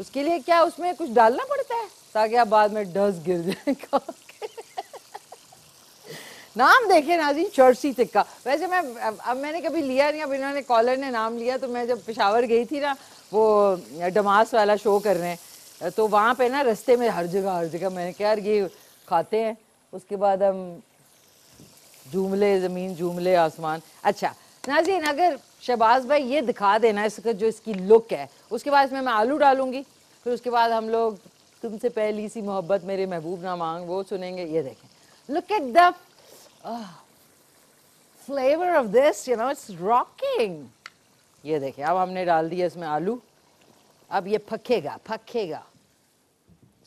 उसके लिए क्या उसमें कुछ डालना पड़ता है ताकि आप बाद में डस गिर जाएगा नाम देखे नाजीन चर्सी टिक्का वैसे मैं अब, मैंने कभी लिया नहीं अब इन्होंने कॉलर ने नाम लिया तो मैं जब पिशावर गई थी ना वो डमास वाला शो कर रहे हैं तो वहाँ पे ना रस्ते में हर जगह हर जगह मैंने कहा यार ये खाते हैं उसके बाद हम झूमले ज़मीन झूमले आसमान अच्छा नाजीन अगर शहबाज भाई ये दिखा देना इसका जो इसकी लुक है उसके बाद इसमें मैं आलू डालूंगी फिर उसके बाद हम लोग तुमसे पहली सी मोहब्बत मेरे महबूब ना मांग वो सुनेंगे ये देखें look at the oh, flavor of this, you know, it's rocking. ये देखिए अब हमने डाल दिया इसमें आलू अब ये पकेगा पकेगा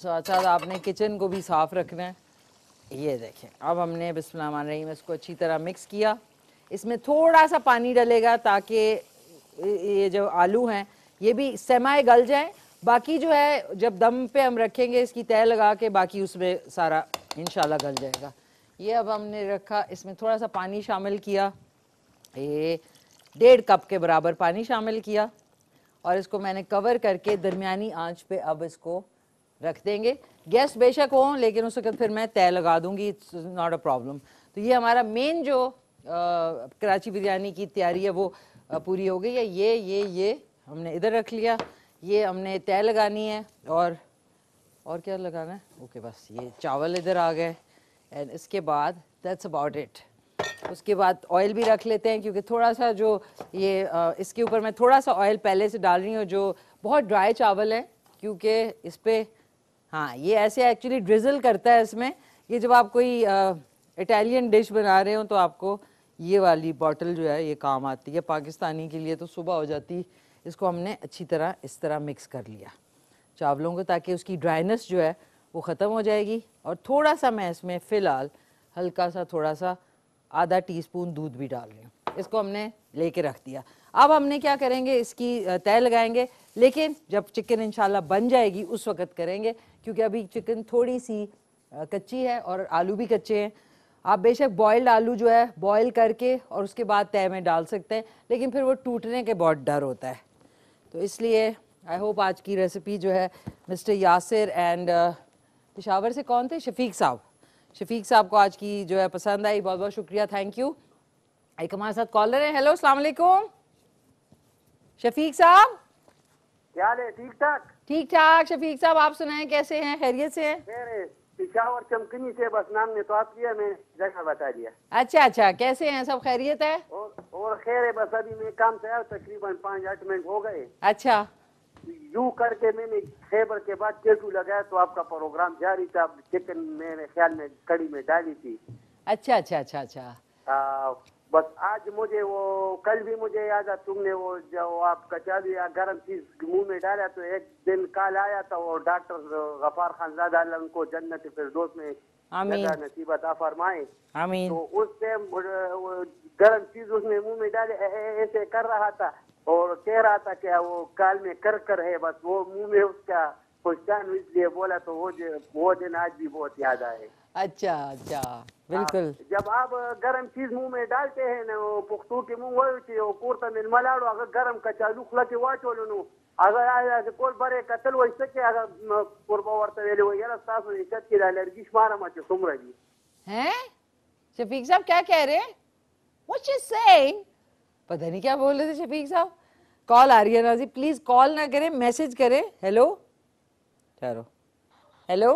सो अच्छा तो आपने किचन को भी साफ रखना है ये देखें अब हमने बिस्मिल्लाह रही इसको अच्छी तरह मिक्स किया इसमें थोड़ा सा पानी डलेगा ताकि ये जो आलू हैं ये भी सेमाए गल जाए बाकी जो है जब दम पे हम रखेंगे इसकी तय लगा के बाकी उसमें सारा इनशाला गल जाएगा ये अब हमने रखा इसमें थोड़ा सा पानी शामिल किया ये डेढ़ कप के बराबर पानी शामिल किया और इसको मैंने कवर करके दरमियानी आंच पे अब इसको रख देंगे गैस बेशक हो लेकिन उस वक्त फिर मैं तय लगा दूंगी इट्स नॉट अ प्रॉब्लम तो ये हमारा मेन जो आ, कराची बिरयानी की तैयारी है वो पूरी हो गई है ये ये ये हमने इधर रख लिया ये हमने तय लगानी है और और क्या लगाना है ओके बस ये चावल इधर आ गए एंड इसके बाद दैट्स अबाउट इट उसके बाद ऑयल भी रख लेते हैं क्योंकि थोड़ा सा जो ये आ, इसके ऊपर मैं थोड़ा सा ऑयल पहले से डाल रही हूँ जो बहुत ड्राई चावल है क्योंकि इस पर हाँ ये ऐसे एक्चुअली ड्रिजल करता है इसमें ये जब आप कोई इटालियन डिश बना रहे हो तो आपको ये वाली बॉटल जो है ये काम आती है पाकिस्तानी के लिए तो सुबह हो जाती इसको हमने अच्छी तरह इस तरह मिक्स कर लिया चावलों को ताकि उसकी ड्राइनेस जो है वो ख़त्म हो जाएगी और थोड़ा सा मैं इसमें फ़िलहाल हल्का सा थोड़ा सा आधा टीस्पून दूध भी डाल रही हूँ इसको हमने लेके रख दिया अब हमने क्या करेंगे इसकी तय लगाएंगे लेकिन जब चिकन इंशाल्लाह बन जाएगी उस वक्त करेंगे क्योंकि अभी चिकन थोड़ी सी कच्ची है और आलू भी कच्चे हैं आप बेशक बॉयल्ड आलू जो है बॉयल करके और उसके बाद तय में डाल सकते हैं लेकिन फिर वो टूटने के बहुत डर होता है तो इसलिए आई होप आज की रेसिपी जो है मिस्टर यासिर एंड पिशावर से कौन थे शफीक साहब शफीक साहब को आज की जो है पसंद आई बहुत बहुत शुक्रिया थैंक यू एक हमारे साथ कॉलर है हेलो अस्सलाम वालेकुम शफीक साहब क्या हाल है ठीक ठाक ठीक ठाक शफीक साहब आप सुनाए कैसे हैं खैरियत से हैं पिशावर चमकनी से बस नाम ने तो आप किया मैं जगह बता दिया अच्छा अच्छा कैसे हैं सब खैरियत है और, और खैर है बस अभी मैं काम से आया तकरीबन पाँच आठ मिनट हो गए अच्छा यू करके मैंने खैबर के बाद चेटू लगाया तो आपका प्रोग्राम जारी था चिकन मेरे ख्याल में कड़ी में डाली थी अच्छा अच्छा अच्छा अच्छा बस आज मुझे वो कल भी मुझे याद है तुमने वो जो आपका चालू या गर्म चीज मुंह में डाला तो एक दिन काल आया था वो डॉक्टर गफार खान जादा को जन्नत फिरदौस में नसीबत फरमाए तो उस टाइम गर्म चीज उसने मुंह में डाले ऐसे कर रहा था और कह रहा था क्या वो काल में कर कर है बस वो मुंह में उसका पहचान इसलिए बोला तो वो वो दिन आज भी बहुत याद आए अच्छा अच्छा हाँ, बिल्कुल जब आप गर्म चीज मुंह में डालते हैं ना वो पुख्तू के मुंह वो चाहिए वो कुर्ता में मलाड़ो अगर गर्म कचालू खुला के वा लो अगर कोल बरे कतल वही सके अगर कुर्बा वर्त वेले हो गया सास ने इज्जत की डाले अर्जिश मारा मचे सुमरा रही हैं शफीक साहब क्या कह रहे हैं व्हाट यू सेइंग पता नहीं क्या बोल रहे थे शफीक साहब कॉल आ रही है नौजी प्लीज़ कॉल ना करें मैसेज करें हेलो ठहरो हेलो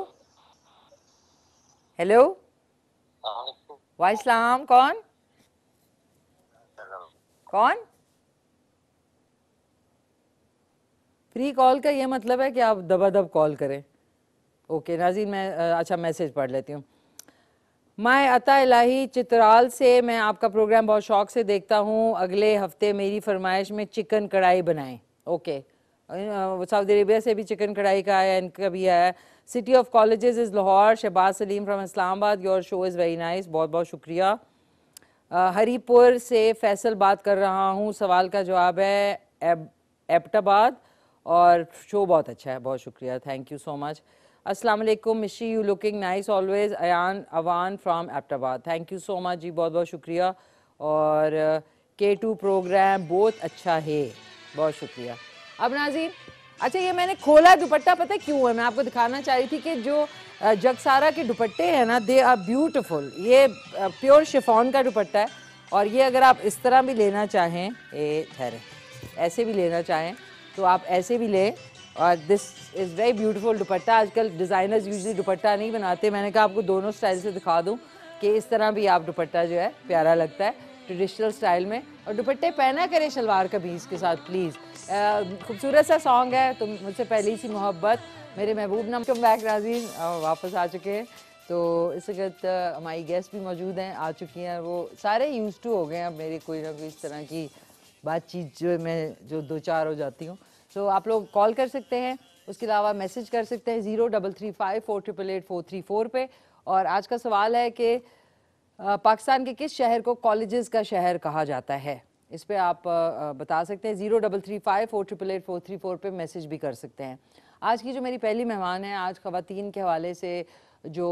हेलो वाइसलाम कौन कौन फ्री कॉल का ये मतलब है कि आप दबा दब कॉल करें ओके नाजीन मैं अच्छा मैसेज पढ़ लेती हूँ मैं अता इलाही चित्राल से मैं आपका प्रोग्राम बहुत शौक से देखता हूँ अगले हफ्ते मेरी फरमाइश में चिकन कढ़ाई बनाएं ओके सऊदी अरेबिया से भी चिकन कढ़ाई का आया इनका भी आया city of colleges is Lahore Shahbaz Saleem from Islamabad your show is very nice बहुत बहुत शुक्रिया हरीपुर से फैसल बात कर रहा हूँ सवाल का जवाब है एब और शो बहुत अच्छा है बहुत शुक्रिया थैंक यू सो मच अस्सलाम वालेकुम Mishi you looking nice always Ayan Awan from Abbottabad thank you so much जी बहुत बहुत शुक्रिया और के टू प्रोग्राम बहुत अच्छा है बहुत शुक्रिया अब नाजी अच्छा ये मैंने खोला दुपट्टा पता क्यों है मैं आपको दिखाना चाह रही थी कि जो uh, जगसारा के दुपट्टे हैं ना दे आर ब्यूटिफुल ये प्योर uh, शिफॉन का दुपट्टा है और ये अगर आप इस तरह भी लेना चाहें ए ठहरे ऐसे भी लेना चाहें तो आप ऐसे भी लें और this is very beautiful dupatta आजकल डिज़ाइनर्स यूजली दुपट्टा नहीं बनाते मैंने कहा आपको दोनों स्टाइल से दिखा दूँ कि इस तरह भी आप दुपट्टा जो है प्यारा लगता है ट्रेडिशनल स्टाइल में और दुपट्टे पहना करें शलवार भी के साथ प्लीज़ खूबसूरत सा सॉन्ग है तो मुझसे पहली सी मोहब्बत मेरे महबूब नाम कम बैक नाजीन वापस आ चुके हैं तो इस वक्त हमारी गेस्ट भी मौजूद हैं आ चुकी हैं वो सारे यूज़ टू हो गए हैं अब मेरी कोई ना कोई इस तरह की बातचीत जो मैं जो दो चार हो जाती हूँ सो आप लोग कॉल कर सकते हैं उसके अलावा मैसेज कर सकते हैं zero double three five four triple eight four three four पे और आज का सवाल है कि पाकिस्तान के किस शहर को कॉलेजेस का शहर कहा जाता है इस पर आप बता सकते हैं zero double three five four triple eight four three four पर मैसेज भी कर सकते हैं आज की जो मेरी पहली मेहमान है आज ख़वान के हवाले से जो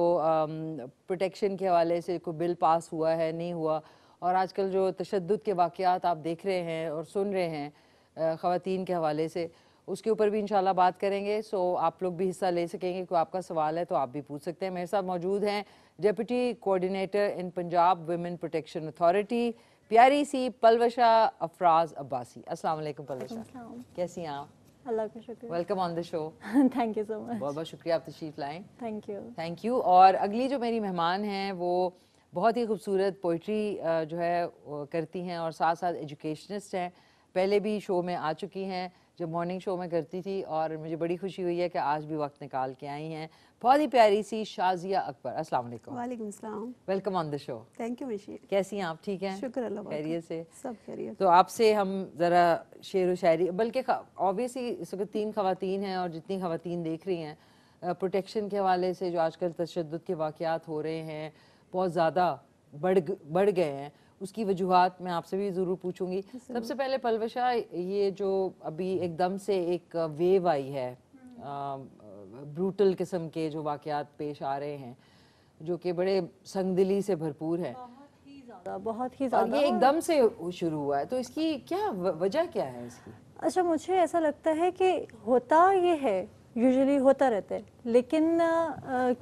प्रोटेक्शन के हवाले से कोई बिल पास हुआ है नहीं हुआ और आजकल जो तशद के वाक़ आप देख रहे हैं और सुन रहे हैं ख़वान के हवाले से उसके ऊपर भी इंशाल्लाह बात करेंगे सो आप लोग भी हिस्सा ले सकेंगे कोई आपका सवाल है तो आप भी पूछ सकते हैं मेरे साथ मौजूद हैं deputy coordinator in Punjab women protection authority प्यारी सी पलवशा अफराज अब्बासी अस्सलाम वालेकुम पलवशा कैसी हैं आप अल्लाह का शुक्र welcome on the show thank you so much बहुत बहुत शुक्रिया आप तशरीफ लाएँ थैंक यू थैंक यू और अगली जो मेरी मेहमान हैं वो बहुत ही खूबसूरत पोइट्री जो है करती हैं और साथ साथ एजुकेशनिस्ट हैं पहले भी शो में आ चुकी हैं जब मॉर्निंग शो में करती थी और मुझे बड़ी खुशी हुई है कि आज भी वक्त निकाल के आई हैं बहुत ही प्यारी सी शाजिया अकबर अस्सलाम वालेकुम welcome on the show thank you कैसी हैं आप ठीक हैं शुक्र अल्लाह खैरियत से सब खैरियत तो आपसे हम ज़रा शेर व शायरी बल्कि ऑब्वियसली इस वक्त तीन खातन हैं और जितनी खातन देख रही हैं प्रोटेक्शन के हवाले से जो आजकल तशद के वाक़ हो रहे हैं बहुत ज़्यादा बढ़ बढ़ गए हैं उसकी वजूहत मैं आपसे भी ज़रूर पूछूंगी सबसे पहले पलवशा ये जो अभी एकदम से एक वेव आई है हम्म। ब्रूटल किस्म के जो वाक़ात पेश आ रहे हैं जो कि बड़े संगदिली से भरपूर हैं बहुत ही ज़्यादा ये एकदम से शुरू हुआ है तो इसकी क्या वजह क्या है इसकी अच्छा मुझे ऐसा लगता है कि होता ये है यूजुअली होता रहता है लेकिन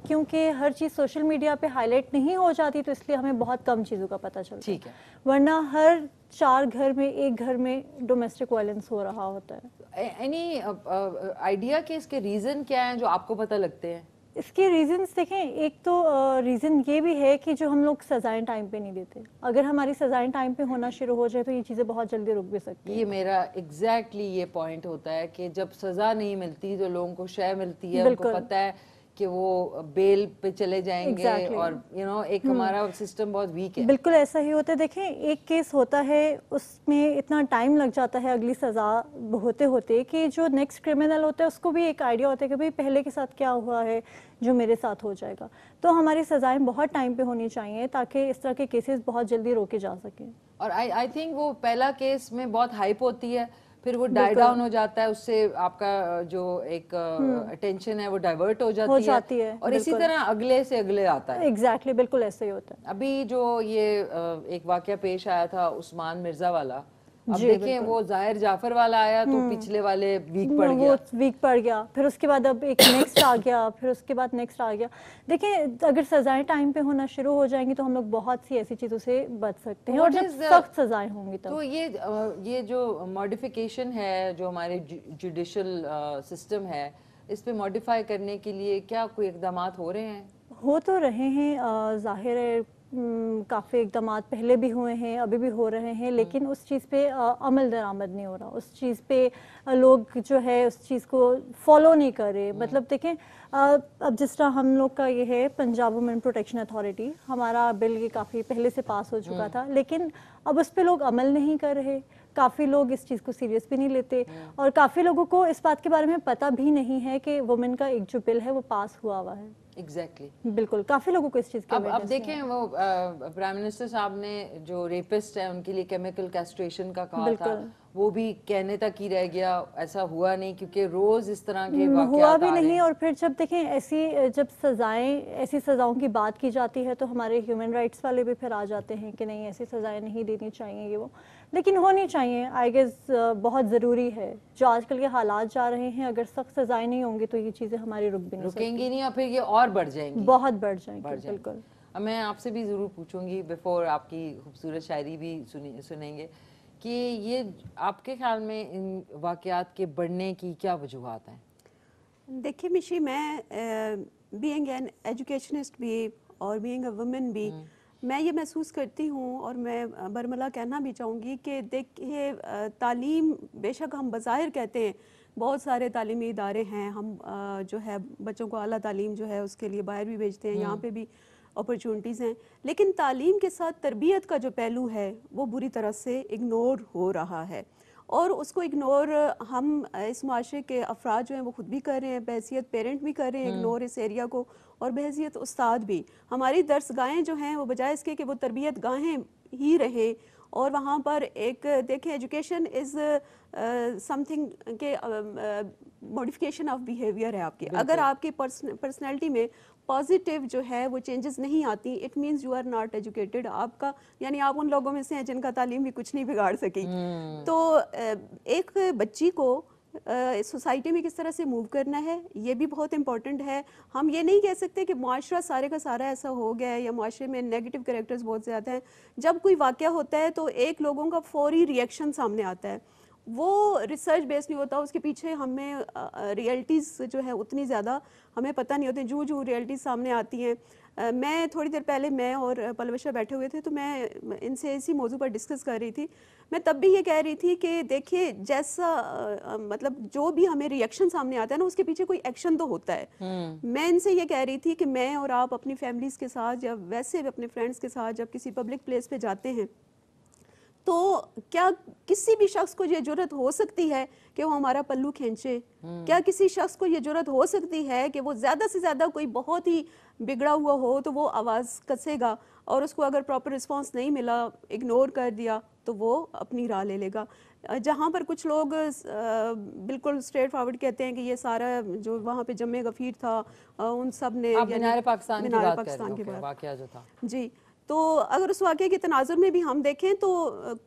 क्योंकि हर चीज़ सोशल मीडिया पे हाईलाइट नहीं हो जाती तो इसलिए हमें बहुत कम चीज़ों का पता चलता ठीक है वरना हर चार घर में एक घर में डोमेस्टिक वायलेंस हो रहा होता है एनी आइडिया के इसके रीज़न क्या हैं जो आपको पता लगते हैं इसके रीजंस देखें एक तो रीज़न ये भी है कि जो हम लोग सज़ाएं टाइम पे नहीं देते अगर हमारी सज़ाएं टाइम पे होना शुरू हो जाए तो ये चीज़ें बहुत जल्दी रुक भी सकती ये मेरा एग्जैक्टली exactly ये पॉइंट होता है कि जब सज़ा नहीं मिलती तो लोगों को शय मिलती है उनको पता है कि वो बेल पे चले जाएंगे exactly. और यू you नो know, एक hmm. हमारा सिस्टम बहुत वीक है बिल्कुल ऐसा ही होता है देखें एक केस होता है उसमें इतना टाइम लग जाता है अगली सज़ा होते होते कि जो नेक्स्ट क्रिमिनल होता है उसको भी एक आइडिया होता है कि भाई पहले के साथ क्या हुआ है जो मेरे साथ हो जाएगा तो हमारी सजाएं बहुत टाइम पे होनी चाहिए ताकि इस तरह के केसेस बहुत जल्दी रोके जा सकें और आई आई थिंक वो पहला केस में बहुत हाइप होती है फिर वो डाई डाउन हो जाता है उससे आपका जो एक अटेंशन हम्म। है वो डाइवर्ट हो जाती, हो जाती है, है और इसी तरह अगले से अगले आता है एग्जैक्टली exactly, बिल्कुल ऐसे ही होता है अभी जो ये एक वाक्य पेश आया था उस्मान मिर्जा वाला अब वो जाहिर जाफर वाला आया तो हम्म। पिछले वाले वीक पड़ गया वो वीक पड़ गया फिर उसके बाद अब एक नेक्स्ट आ गया फिर उसके बाद नेक्स्ट आ गया देखिए अगर सजाएं टाइम पे होना शुरू हो जाएंगी तो हम लोग बहुत सी ऐसी चीज़ों से बच सकते हैं और जब uh, सख्त सजाएं होंगी तो ये ये जो मॉडिफिकेशन है जो हमारे जुडिशल सिस्टम है इस पे मॉडिफाई करने के लिए क्या कोई इकदाम हो रहे हैं हो तो रहे हैं जाहिर है हम्म, काफ़ी इकदाम पहले भी हुए हैं अभी भी हो रहे हैं लेकिन उस चीज़ पे अमल दरामद नहीं हो रहा उस चीज़ पे लोग जो है उस चीज़ को फॉलो नहीं कर रहे हम्म। मतलब देखें अब जिस तरह हम लोग का ये है पंजाब वुमेन प्रोटेक्शन अथॉरिटी हमारा बिल ये काफ़ी पहले से पास हो चुका हम्म। था लेकिन अब उस पर लोग अमल नहीं कर रहे काफ़ी लोग इस चीज़ को सीरियस भी नहीं लेते और काफ़ी लोगों को इस बात के बारे में पता भी नहीं है कि वुमेन का एक जो बिल है वो पास हुआ हुआ है एग्जैक्टली exactly. बिल्कुल काफी लोगों को इस चीज अब अब देखें वो प्राइम मिनिस्टर साहब ने जो रेपिस्ट है उनके लिए केमिकल कैस्ट्रेशन का कहा था वो भी कहने तक ही रह गया ऐसा हुआ नहीं क्योंकि रोज इस तरह के हुआ भी नहीं और फिर जब देखें ऐसी जब सजाएं ऐसी सजाओं की बात की जाती है तो हमारे ह्यूमन राइट्स वाले भी फिर आ जाते हैं कि नहीं ऐसी सजाएं नहीं देनी चाहिए ये वो लेकिन होनी चाहिए आई गेस बहुत ज़रूरी है जो आजकल के हालात जा रहे हैं अगर सख्त सजाएं नहीं होंगी तो ये चीज़ें हमारी रुक भी नहीं रुकेंगी नहीं और फिर ये और बढ़ जाएंगी बहुत बढ़ जाएंगी बिल्कुल मैं आपसे भी ज़रूर पूछूंगी बिफोर आपकी खूबसूरत शायरी भी सुनी सुनेंगे कि ये आपके ख्याल में इन वाक़ात के बढ़ने की क्या वजूहत हैं देखिए मिशी मैं बींग एन एजुकेशनिस्ट भी और बींग वुमेन भी हम्म। मैं ये महसूस करती हूँ और मैं बरमला कहना भी चाहूँगी कि देखिए तालीम बेशक हम बज़ाहिर कहते हैं बहुत सारे तालीमी इदारे हैं हम जो है बच्चों को अली तालीम जो है उसके लिए बाहर भी भेजते हैं यहाँ हम्म। पर भी अपॉर्चुनिटीज़ हैं लेकिन तालीम के साथ तरबियत का जो पहलू है वो बुरी तरह से इग्नोर हो रहा है और उसको इग्नोर हम इस माशरे के अफराज जो हैं वो ख़ुद भी कर रहे हैं बहसीत पेरेंट भी कर रहे हैं इग्नोर हम्म। इस एरिया को और बहसीत उस्ताद भी हमारी दर्स गाहें जो हैं वो बजाय इसके कि वो तरबियत गाहें ही रहें और वहाँ पर एक देखें एजुकेशन इज़ समथिंग के मॉडिफिकेशन ऑफ बिहेवियर है आपके अगर आपकी पर्सनैलिटी में पॉजिटिव जो है वो चेंजेस नहीं आती it means you are not educated आपका यानी आप उन लोगों में से हैं जिनका तालीम भी कुछ नहीं बिगाड़ सकी hmm. तो uh, एक बच्ची को सोसाइटी में किस तरह से मूव करना है ये भी बहुत इंपॉर्टेंट है हम ये नहीं कह सकते कि माशरा सारे का सारा ऐसा हो गया है या माशरे में नेगेटिव करेक्टर्स बहुत ज़्यादा हैं जब कोई वाक़ होता है तो एक लोगों का फौरी रिएक्शन सामने आता है वो रिसर्च बेस्ड नहीं होता उसके पीछे हमें रियलिटीज़ जो है उतनी ज़्यादा हमें पता नहीं होती जो जो रियलिटीज़ सामने आती हैं Uh, मैं थोड़ी देर पहले मैं और पलवशा बैठे हुए थे तो मैं इनसे इसी मौजू पर डिस्कस कर रही थी मैं तब भी ये कह रही थी कि देखिए जैसा आ, मतलब जो भी हमें रिएक्शन सामने आता है ना उसके पीछे कोई एक्शन तो होता है हम्म। मैं इनसे ये कह रही थी कि मैं और आप अपनी फैमिलीज़ के साथ या वैसे भी अपने फ्रेंड्स के साथ जब किसी पब्लिक प्लेस पर जाते हैं तो क्या किसी भी शख्स को ये जरूरत हो सकती है कि वो हमारा पल्लू खींचे हम्म। क्या किसी शख्स को ये जरूरत हो सकती है कि वो ज़्यादा से ज़्यादा कोई बहुत ही बिगड़ा हुआ हो तो वो आवाज़ कसेगा और उसको अगर प्रॉपर रिस्पांस नहीं मिला इग्नोर कर दिया तो वो अपनी राह ले लेगा जहाँ पर कुछ लोग बिल्कुल स्ट्रेट फॉरवर्ड कहते हैं कि ये सारा जो वहाँ पे जमे गफीर था उन सब ने पाकिस्तान की बात पाकिस्तान जो था जी तो अगर उस वाक़े के तनाजर में भी हम देखें तो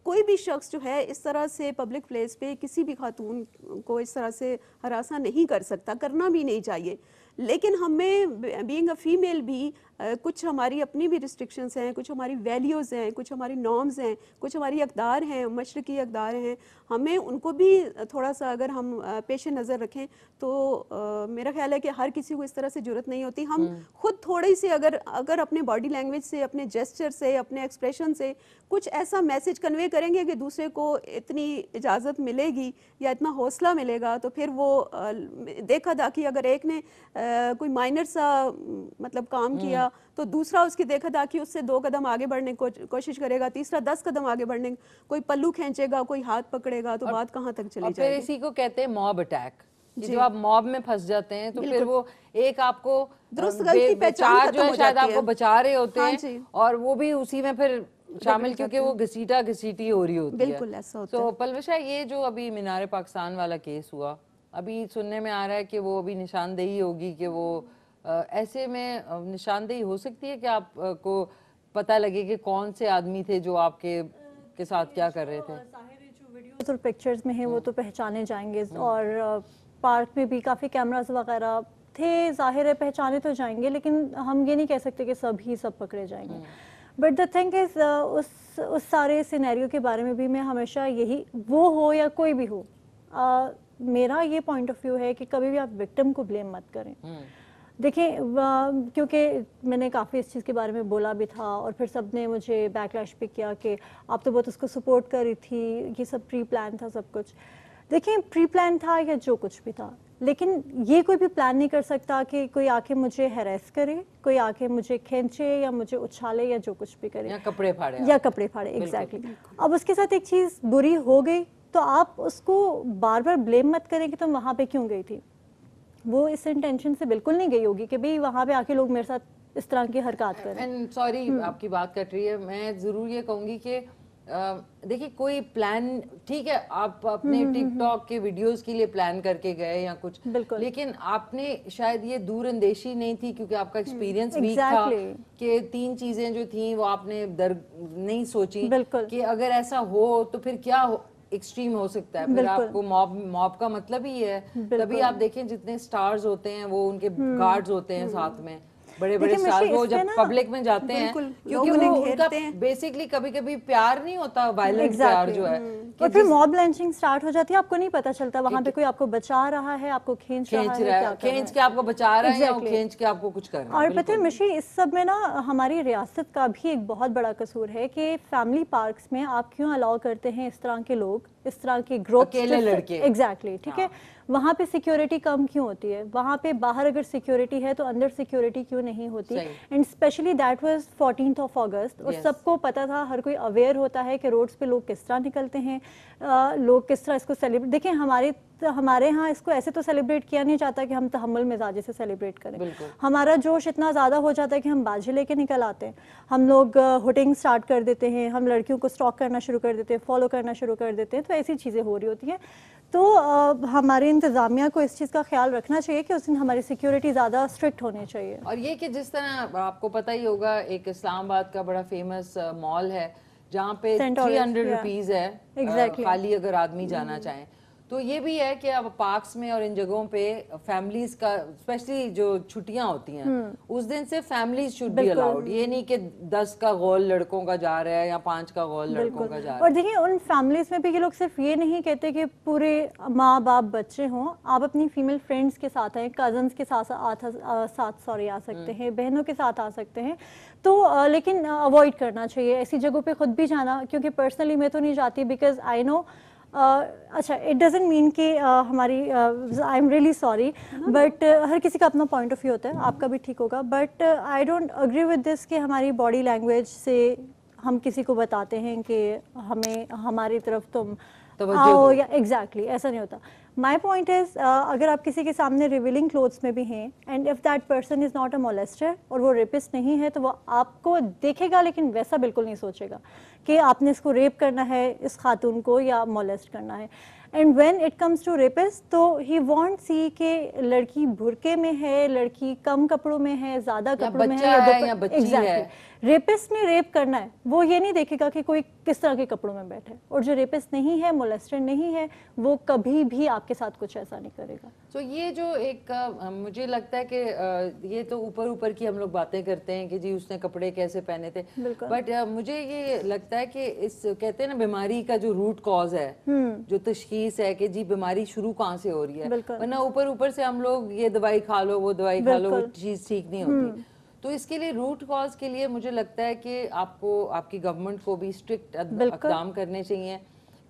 कोई भी शख्स जो है इस तरह से पब्लिक प्लेस पे किसी भी खातून को इस तरह से हरासा नहीं कर सकता करना भी नहीं चाहिए लेकिन हमें बीइंग अ फीमेल भी कुछ हमारी अपनी भी रिस्ट्रिक्शंस हैं कुछ हमारी वैल्यूज़ हैं कुछ हमारी नॉर्म्स हैं कुछ हमारी अकदार हैं मशरकी अकदार हैं हमें उनको भी थोड़ा सा अगर हम पेश नज़र रखें तो मेरा ख्याल है कि हर किसी को इस तरह से ज़रूरत नहीं होती हम हम्म। खुद थोड़ी सी अगर अगर अपने बॉडी लैंग्वेज से अपने जेस्चर से अपने एक्सप्रेशन से कुछ ऐसा मैसेज कन्वे करेंगे कि दूसरे को इतनी इजाज़त मिलेगी या इतना हौसला मिलेगा तो फिर वो देखा था कि अगर एक ने कोई माइनर सा मतलब काम किया गया तो दूसरा उसकी देखा था कि उससे दो कदम आगे बढ़ने की कोशिश करेगा तीसरा दस कदम आगे बढ़ने कोई पल्लू खेचेगा कोई हाथ पकड़ेगा तो बात कहाँ तक चले जाए इसी को कहते हैं मॉब अटैक जब आप मॉब में फंस जाते हैं तो फिर वो एक आपको दुरुस्त गलती पहचान जो है शायद आपको बचा रहे होते हाँ हैं और वो भी उसी में फिर शामिल क्योंकि वो घसीटा घसीटी हो रही होती बिल्कुल है ऐसा होता तो पलवशा ये जो अभी मीनार पाकिस्तान वाला केस हुआ अभी सुनने में आ रहा है कि वो अभी निशानदेही होगी कि वो ऐसे में निशानदेही हो सकती है कि आपको पता लगे कि कौन से आदमी थे जो आपके के साथ क्या कर रहे थे और पिक्चर्स में है वो हम्म। तो पहचाने जाएंगे हम्म। और पार्क में भी काफ़ी कैमराज वगैरह थे जाहिर है पहचाने तो जाएंगे लेकिन हम ये नहीं कह सकते कि सब ही सब पकड़े जाएंगे बट द थिंग इज उस उस सारे सिनेरियो के बारे में भी मैं हमेशा यही वो हो या कोई भी हो uh, मेरा ये पॉइंट ऑफ व्यू है कि कभी भी आप विक्टिम को ब्लेम मत करें हम्म। देखें क्योंकि मैंने काफ़ी इस चीज़ के बारे में बोला भी था और फिर सब ने मुझे बैकलैश भी किया कि आप तो बहुत उसको सपोर्ट कर रही थी ये सब प्री प्लान था सब कुछ देखें प्री प्लान था या जो कुछ भी था लेकिन ये कोई भी प्लान नहीं कर सकता कि कोई आके मुझे हेरेस करे कोई आके मुझे खींचे या मुझे उछाले या जो कुछ भी करे या कपड़े फाड़े या कपड़े फाड़े एग्जैक्टली exactly. अब उसके साथ एक चीज़ बुरी हो गई तो आप उसको बार बार ब्लेम मत करें कि तुम वहाँ पे क्यों गई थी वो इस इंटेंशन से बिल्कुल नहीं गई होगी कि भाई वहाँ पे आके लोग मेरे साथ इस तरह की हरकत करें एंड सॉरी हम्म। आपकी बात कट रही है मैं ज़रूर ये कहूँगी कि देखिए कोई प्लान ठीक है आप अपने टिकटॉक हम्म, हम्म, के वीडियोस के लिए प्लान करके गए या कुछ लेकिन आपने शायद ये दूर अंदेशी नहीं थी क्योंकि आपका एक्सपीरियंस भी exactly. था कि तीन चीजें जो थी वो आपने दर नहीं सोची कि अगर ऐसा हो तो फिर क्या हो एक्सट्रीम हो सकता है फिर आपको मॉब मॉब का मतलब ही है तभी आप देखें जितने स्टार्स होते हैं वो उनके गार्ड्स हम्म। होते हैं हम्म। साथ में बड़े बड़े साल वो जब पब्लिक में जाते हैं क्योंकि वो उनका बेसिकली कभी कभी प्यार नहीं होता वायलेंस प्यार जो है हम्म। और फिर मॉब लैंचिंग स्टार्ट हो जाती है आपको नहीं पता चलता वहाँ पे कोई आपको बचा रहा है आपको खींच रहा है खींच के आपको बचा रहा है खींच के आपको कुछ कर रहा है और पता है मिशी इस सब में ना हमारी रियासत का भी एक बहुत बड़ा कसूर है कि फैमिली पार्क्स में आप क्यों अलाउ करते हैं इस तरह के लोग इस तरह के ग्रुप अकेले लड़के एग्जैक्टली ठीक है हाँ। वहाँ पे सिक्योरिटी कम क्यों होती है वहाँ पे बाहर अगर सिक्योरिटी है तो अंदर सिक्योरिटी क्यों नहीं होती and specially that was fourteen of August और सबको पता था हर कोई अवेयर होता है कि रोड्स पे लोग किस तरह निकलते हैं आ, लोग किस तरह इसको सेलिब्रेट देखें हमारे तो हमारे यहाँ इसको ऐसे तो सेलिब्रेट किया नहीं जाता कि हम तहमल मिजाजे से सेलिब्रेट करें हमारा जोश इतना ज़्यादा हो जाता है कि हम बाजे लेके निकल आते हैं हम लोग हुटिंग स्टार्ट कर देते हैं हम लड़कियों को स्टॉक करना शुरू कर देते हैं फॉलो करना शुरू कर देते हैं तो ऐसी चीज़ें हो रही होती हैं तो आ, हमारे इंतज़ामिया को इस चीज़ का ख्याल रखना चाहिए कि उस दिन हमारी सिक्योरिटी ज़्यादा स्ट्रिक्ट होनी चाहिए और ये कि जिस तरह आपको पता ही होगा एक इस्लामाबाद का बड़ा फेमस मॉल uh, है जहाँ पे थ्री हंड्रेड रुपीज़ है uh, exactly. खाली अगर आदमी जाना चाहें तो ये भी है कि अब पार्क्स में और इन जगहों पे फैमिलीज का स्पेशली जो छुट्टियां होती हैं हम्म। उस दिन से फैमिलीज शुड बी अलाउड ये नहीं कि दस का गोल लड़कों का जा रहा है या पांच का गोल लड़कों का जा रहा है और देखिए उन फैमिलीज में भी ये लोग सिर्फ ये नहीं कहते कि पूरे माँ बाप बच्चे हों आप अपनी फीमेल फ्रेंड्स के साथ आए कजन के साथ साथ सॉरी आ सकते हम्म। हैं बहनों के साथ आ सकते हैं तो लेकिन अवॉइड करना चाहिए ऐसी जगहों पर खुद भी जाना क्योंकि पर्सनली मैं तो नहीं जाती बिकॉज आई नो अच्छा इट डजेंट मीन कि हमारी I am really sorry but हर किसी का अपना पॉइंट ऑफ व्यू होता है हाँ। आपका भी ठीक होगा but I don't agree with this कि हमारी बॉडी लैंग्वेज से हम किसी को बताते हैं कि हमें हमारी तरफ तुम आओ या एग्जैक्टली exactly, ऐसा नहीं होता माई पॉइंट इज़ अगर आप किसी के सामने रिविलिंग क्लोथ्स में भी हैं and if that person is not a molester और वो रेपिस्ट नहीं है तो वो आपको देखेगा लेकिन वैसा बिल्कुल नहीं सोचेगा कि आपने इसको रेप करना है इस खातून को या मोलेस्ट करना है and when it comes to rapist तो ही वॉन्ट सी के लड़की भुरके में है लड़की कम कपड़ों में है ज़्यादा कपड़ों में है या, या बच्ची exactly. है रेपिस्ट ने रेप करना है वो ये नहीं देखेगा कि कोई किस तरह के कपड़ों में बैठे और जो रेपिस्ट नहीं है मोलेस्टर नहीं है वो कभी भी आपके साथ कुछ ऐसा नहीं करेगा तो so, ये जो एक आ, मुझे लगता है कि ये तो ऊपर ऊपर की हम लोग बातें करते हैं कि जी उसने कपड़े कैसे पहने थे बट मुझे ये लगता है कि इस कहते हैं ना बीमारी का जो रूट कॉज है हम्म। जो तशखीस है कि जी बीमारी शुरू कहाँ से हो रही है वरना ऊपर ऊपर से हम लोग ये दवाई खा लो वो दवाई खा लो वो चीज ठीक नहीं होती हम्म। तो इसके लिए रूट कॉज के लिए मुझे लगता है कि आपको आपकी गवर्नमेंट को भी स्ट्रिक्ट काम करने चाहिए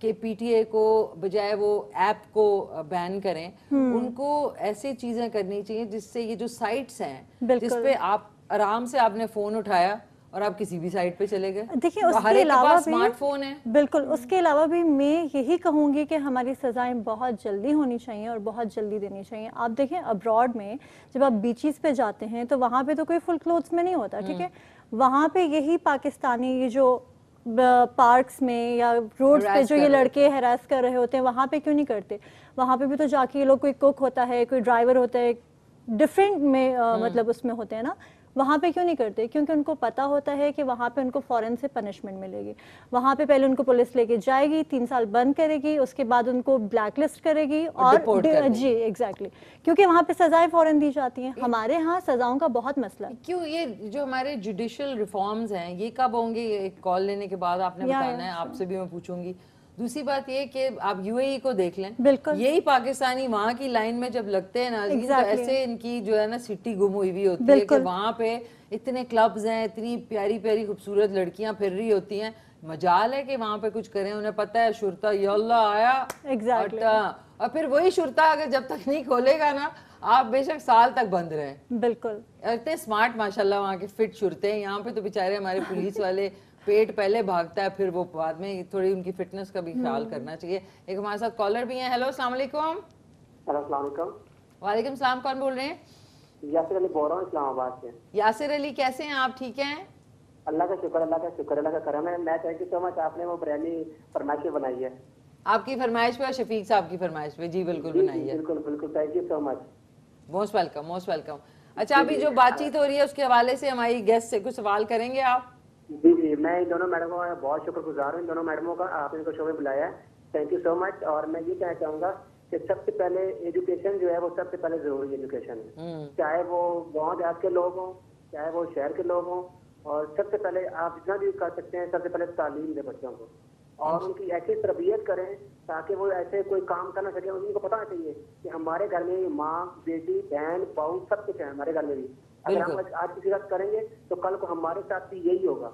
कि पीटीए को बजाय वो ऐप को बैन करें हम्म। उनको ऐसी चीजें करनी चाहिए जिससे ये जो साइट्स हैं जिसपे आप आराम से आपने फोन उठाया और आप किसी भी साइट पे चले गए देखिए उसके अलावा स्मार्टफोन है बिल्कुल उसके अलावा भी मैं यही कहूंगी कि हमारी सज़ाएं बहुत जल्दी होनी चाहिए और बहुत जल्दी देनी चाहिए आप देखें अब्रॉड में जब आप बीचेस पे जाते हैं तो वहाँ पे तो कोई फुल क्लोथ्स में नहीं होता ठीक है हम्म। वहाँ पे यही पाकिस्तानी ये जो पार्क्स में या रोड्स पे जो ये लड़के हरास कर रहे होते हैं वहाँ पे क्यों नहीं करते वहाँ पे भी तो जाके ये लोग कोई कुक होता है कोई ड्राइवर होता है डिफरेंट में हम्म। मतलब उसमें होते हैं ना वहाँ पे क्यों नहीं करते क्योंकि उनको पता होता है कि वहाँ पे उनको फॉरेन से पनिशमेंट मिलेगी वहाँ पे पहले उनको पुलिस लेके जाएगी तीन साल बंद करेगी उसके बाद उनको ब्लैक लिस्ट करेगी और जी एग्जैक्टली exactly. क्योंकि वहाँ पे सज़ाएं फॉरन दी जाती हैं हमारे यहाँ सज़ाओं का बहुत मसला है क्यों ये जो हमारे जुडिशल रिफॉर्म्स हैं ये कब होंगे एक कॉल लेने के बाद आपने बताना है आपसे भी मैं पूछूंगी दूसरी बात ये कि आप यूएई e को देख लें बिल्कुल यही पाकिस्तानी वहाँ की लाइन में जब लगते हैं ना तो exactly. तो ऐसे इनकी जो है ना सिटी गुम हुई भी होती है कि वहाँ पे इतने क्लब्स हैं इतनी प्यारी प्यारी खूबसूरत लड़कियाँ फिर रही होती हैं मजाल है कि वहाँ पे कुछ करें उन्हें पता है शुरता योल्ला आया exactly. और फिर वही शुरता अगर जब तक नहीं खोलेगा ना आप बेशक साल तक बंद रहे बिल्कुल इतने स्मार्ट माशाल्लाह वहाँ के फिट शुरते हैं यहाँ पे तो बेचारे हमारे पुलिस वाले पेट पहले भागता है फिर वो बाद में थोड़ी उनकी फिटनेस का भी हम्म। ख्याल करना चाहिए एक हमारे साथ कॉलर भी है हेलो सलामकुम वालेकुम सलाम कौन बोल रहे हैं यासिर अली बोल रहा हूँ इस्लामाबाद से यासिर अली कैसे हैं आप ठीक हैं अल्लाह का शुक्र अल्लाह का शुक्र अल्लाह का करम है मैं थैंक यू सो मच आपने वो बरेली फरमाइश बनाई है आपकी फरमाइश पे और शफीक साहब की फरमाइश पे जी बिल्कुल बनाई है बिल्कुल बिल्कुल thank you so much most welcome most welcome अच्छा अभी जो बातचीत हो रही है उसके हवाले से हमारी गेस्ट से कुछ सवाल करेंगे आप जी मैं इन दोनों मैडमों का बहुत शुक्रगुजार हूँ इन दोनों मैडमों का आपने इनको शो में बुलाया है थैंक यू सो मच और मैं ये कहना चाहूँगा कि सबसे पहले एजुकेशन जो है वो सबसे पहले जरूरी एजुकेशन है हम्म। चाहे वो गाँव देहात के लोग हों चाहे वो शहर के लोग हों और सबसे पहले आप जितना भी कर सकते हैं सबसे पहले तालीम दें बच्चों को और हम्म। उनकी ऐसी तरबियत करें ताकि वो ऐसे कोई काम कर ना सके उनको पता चाहिए कि हमारे घर में माँ बेटी बहन बहू सब कुछ है हमारे घर में भी अगर हम आज किसी बात करेंगे तो कल को हमारे साथ भी यही होगा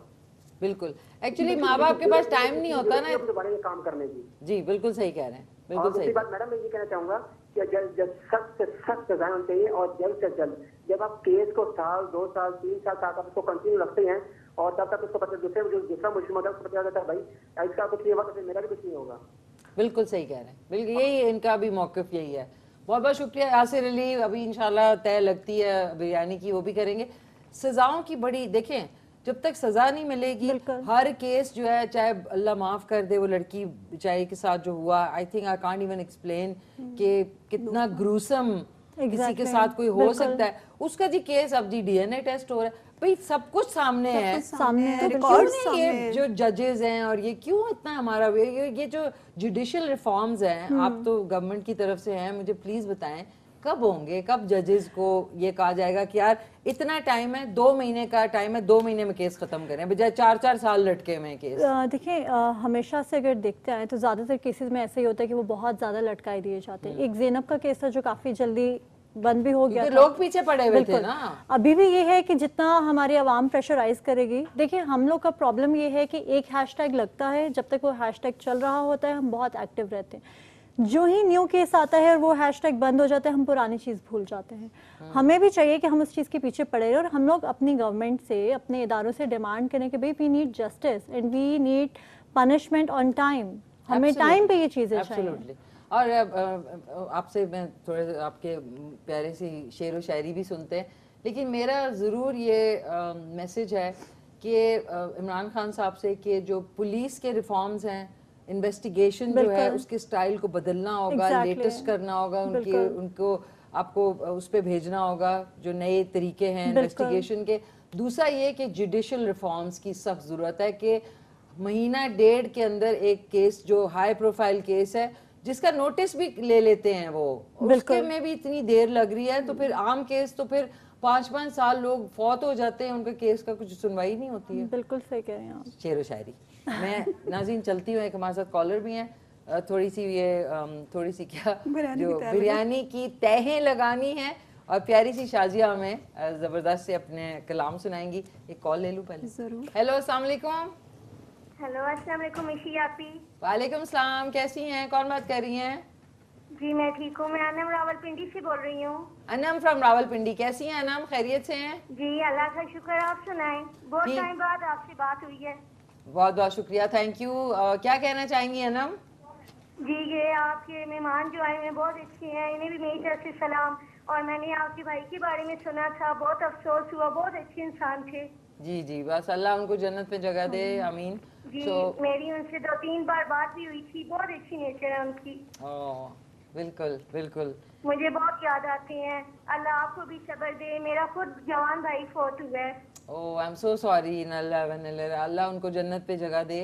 बिल्कुल एक्चुअली माँ बाप के पास टाइम नहीं होता ना दोबारा ये काम करने की जी बिल्कुल सही कह रहे हैं बिल्कुल सही बात मैडम मैं ये कहना चाहूंगा कि जल्द जल्द सख्त से सख्त सजाएं होनी चाहिए और जल्द से जल्द जब आप केस को साल दो साल तीन साल साल तक उसको कंटिन्यू रखते हैं और तब तक उसको पता दूसरे जो दूसरा मुस्लिम होता है उसको पता चलता है भाई इसका कुछ नहीं होगा तो मेरा भी कुछ नहीं होगा बिल्कुल सही कह रहे हैं बिल्कुल यही इनका भी मौकफ यही है बहुत बहुत शुक्रिया आसिर अली अभी इंशाल्लाह तय लगती है बिरयानी की वो भी करेंगे सजाओं की बड़ी देखें जब तक सजा नहीं मिलेगी हर केस जो है चाहे अल्लाह माफ कर दे वो लड़की बेचारी के साथ जो हुआ I think I can't even explain के कितना ग्रूसम exactly. किसी के साथ कोई हो सकता है उसका जी केस अब जी डीएनए टेस्ट हो रहा है भाई सब कुछ सामने सब है कुछ सामने तो रिकॉर्ड तो ये जो जजेस हैं और ये क्यों इतना हमारा ये, ये जो जुडिशियल रिफॉर्म्स हैं आप हम्म। तो गवर्नमेंट की तरफ से हैं मुझे प्लीज बताएं कब होंगे कब जजेस को ये कहा जाएगा कि यार इतना टाइम है दो महीने का टाइम है दो महीने में केस खत्म करें बजाय चार चार साल लटके में केस देखिए हमेशा से अगर देखते आए तो ज़्यादातर केसेस में ऐसा ही होता है कि वो बहुत ज़्यादा लटकाए दिए जाते हैं एक जेनब का केस था जो काफ़ी जल्दी बंद भी हो गया तो लोग पीछे पड़े हुए थे ना अभी भी ये है कि जितना हमारी आवाम प्रेशराइज करेगी देखिए हम लोग का प्रॉब्लम ये है कि एक हैशटैग लगता है जब तक वो हैशटैग चल रहा होता है हम बहुत एक्टिव रहते हैं जो ही न्यू केस आता है वो टैग बंद हो जाता है हम पुरानी चीज़ भूल जाते हैं हाँ। हमें भी चाहिए कि हम उस चीज़ के पीछे पड़े और हम लोग अपनी गवर्नमेंट से अपने इदारों से डिमांड करें कि भाई we need justice and we need punishment on time हमें टाइम पे ये चीज़ें चाहिए और आपसे मैं थोड़े आपके प्यारे सी शेर व शायरी भी सुनते हैं लेकिन मेरा ज़रूर ये मैसेज है कि इमरान खान साहब से कि जो पुलिस के रिफॉर्म्स हैं इन्वेस्टिगेशन जो है उसके स्टाइल को बदलना होगा exactly. लेटेस्ट करना होगा उनके उनको आपको उस पर भेजना होगा जो नए तरीके हैं इन्वेस्टिगेशन के दूसरा ये कि जुडिशल रिफॉर्म्स की सख्त ज़रूरत है कि महीना डेढ़ के अंदर एक केस जो हाई प्रोफाइल केस है जिसका नोटिस भी ले लेते हैं वो उसके में भी इतनी देर लग रही है तो फिर आम केस तो फिर पाँच पाँच साल लोग फौत हो जाते हैं उनके केस का कुछ सुनवाई नहीं होती है बिल्कुल सही कह रहे हैं शेर शायरी मैं नाजीन चलती हूँ एक हमारे साथ कॉलर भी हैं थोड़ी सी ये थोड़ी सी क्या जो बिरयानी की तहें लगानी है और प्यारी सी शाजिया हमें जबरदस्त से अपने कलाम सुनाएंगी एक कॉल ले लूँ पहले जरूर हेलो अस्सलाम वालेकुम हेलो अस्सलाम वालेकुम इशी आपी वालेकुम सलाम कैसी हैं कौन बात कर रही हैं जी मैं ठीक हूँ मैं अनम रावलपिंडी से बोल रही हूँ अनम फ्रॉम रावलपिंडी कैसी हैं अनम खैरियत से हैं जी अल्लाह का शुक्र आप सुनाएं बहुत टाइम बाद आपसे बात हुई है बहुत बहुत शुक्रिया थैंक यू uh, क्या कहना चाहेंगी अनम जी ये आपके मेहमान जो आए हैं बहुत अच्छे हैं इन्हें भी मेरी तरफ से सलाम और मैंने आपके भाई के बारे में सुना था बहुत अफसोस हुआ बहुत अच्छे इंसान थे जी जी बस अल्लाह उनको जन्नत में जगह दे अमीन हम्म। जी so, मेरी उनसे दो तीन बार बात भी हुई थी बहुत अच्छी नेचर है उनकी ओ, बिल्कुल बिल्कुल मुझे बहुत याद आते हैं अल्लाह आपको भी सबर दे मेरा खुद जवान भाई फोत हुआ है ओह आई एम सो सॉरी अल्लाह अल्लाह उनको जन्नत पे जगह दे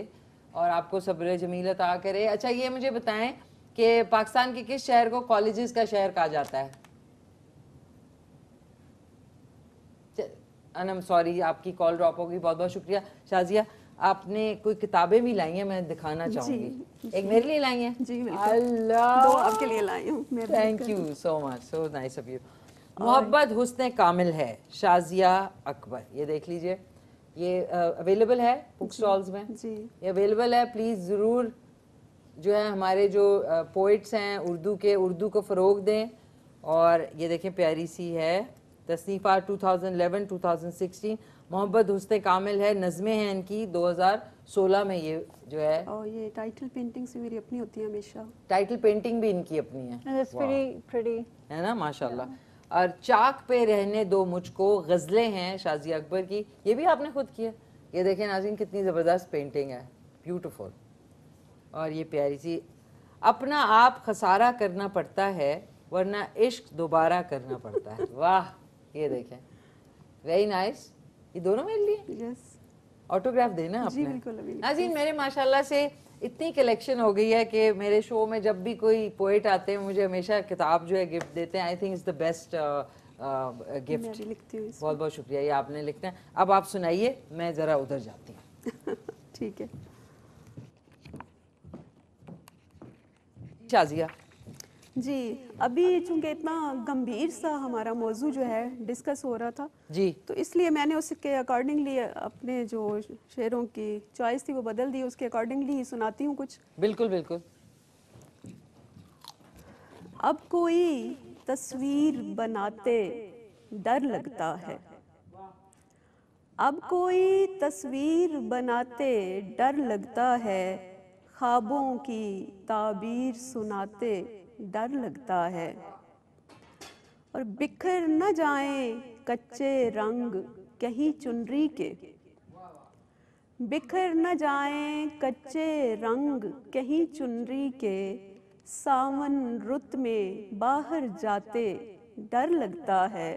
और आपको सब्र जमील अता करे अच्छा ये मुझे बताएं कि पाकिस्तान के किस शहर को कॉलेजेस का शहर कहा जाता है अनम सॉरी आपकी कॉल ड्रॉप होगी बहुत बहुत शुक्रिया शाजिया आपने कोई किताबें भी लाई हैं मैं दिखाना चाहूंगी एक मेरे लिए लाई हैं जी अल्लाह आपके लिए लाई हूँ thank you so much so nice of you मोहब्बत हुसन कामिल है शाजिया अकबर ये देख लीजिए ये अवेलेबल है बुक स्टॉल्स में जी ये अवेलेबल है प्लीज़ ज़रूर जो है हमारे जो पोइट्स हैं उर्दू के उर्दू को फ़रोग दें और ये देखें प्यारी सी है तसनीफ़ा 2011 2016 मोहब्बत हुसन कामिल है नज़में हैं इनकी 2016 में ये जो है और ये टाइटल पेंटिंग्स भी मेरी अपनी होती है हमेशा टाइटल पेंटिंग भी इनकी अपनी है है ना माशाल्लाह और चाक पे रहने दो मुझको गज़लें हैं शाजी अकबर की ये भी आपने खुद किया ये देखें नाजिन कितनी ज़बरदस्त पेंटिंग है ब्यूटीफुल और ये प्यारी सी अपना आप खसारा करना पड़ता है वरना इश्क दोबारा करना पड़ता है वाह ये देखें वेरी नाइस ये दोनों मेरे लिए ऑटोग्राफ देना आपने जी बिल्कुल नाजीन मेरे माशाल्लाह से इतनी कलेक्शन हो गई है कि मेरे शो में जब भी कोई पोइट आते हैं मुझे हमेशा किताब जो है गिफ्ट देते हैं I think is the best gift लिखती हूँ बहुत बहुत शुक्रिया ये आपने लिखना है अब आप सुनाइए मैं ज़रा उधर जाती हूँ ठीक है शाजिया जी अभी चूंकि इतना गंभीर सा हमारा मौजू जो है डिस्कस हो रहा था जी तो इसलिए मैंने उसके अकॉर्डिंगली अपने जो शेरों की चॉइस थी वो बदल दी उसके अकॉर्डिंगली ही सुनाती हूँ कुछ बिल्कुल बिल्कुल अब कोई तस्वीर बनाते डर लगता है अब कोई तस्वीर बनाते डर लगता है ख्वाबों की ताबीर सुनाते डर लगता है और बिखर न जाए कच्चे रंग कहीं चुनरी के बिखर न जाए कच्चे रंग कहीं चुनरी के सावन रुत में बाहर जाते डर लगता है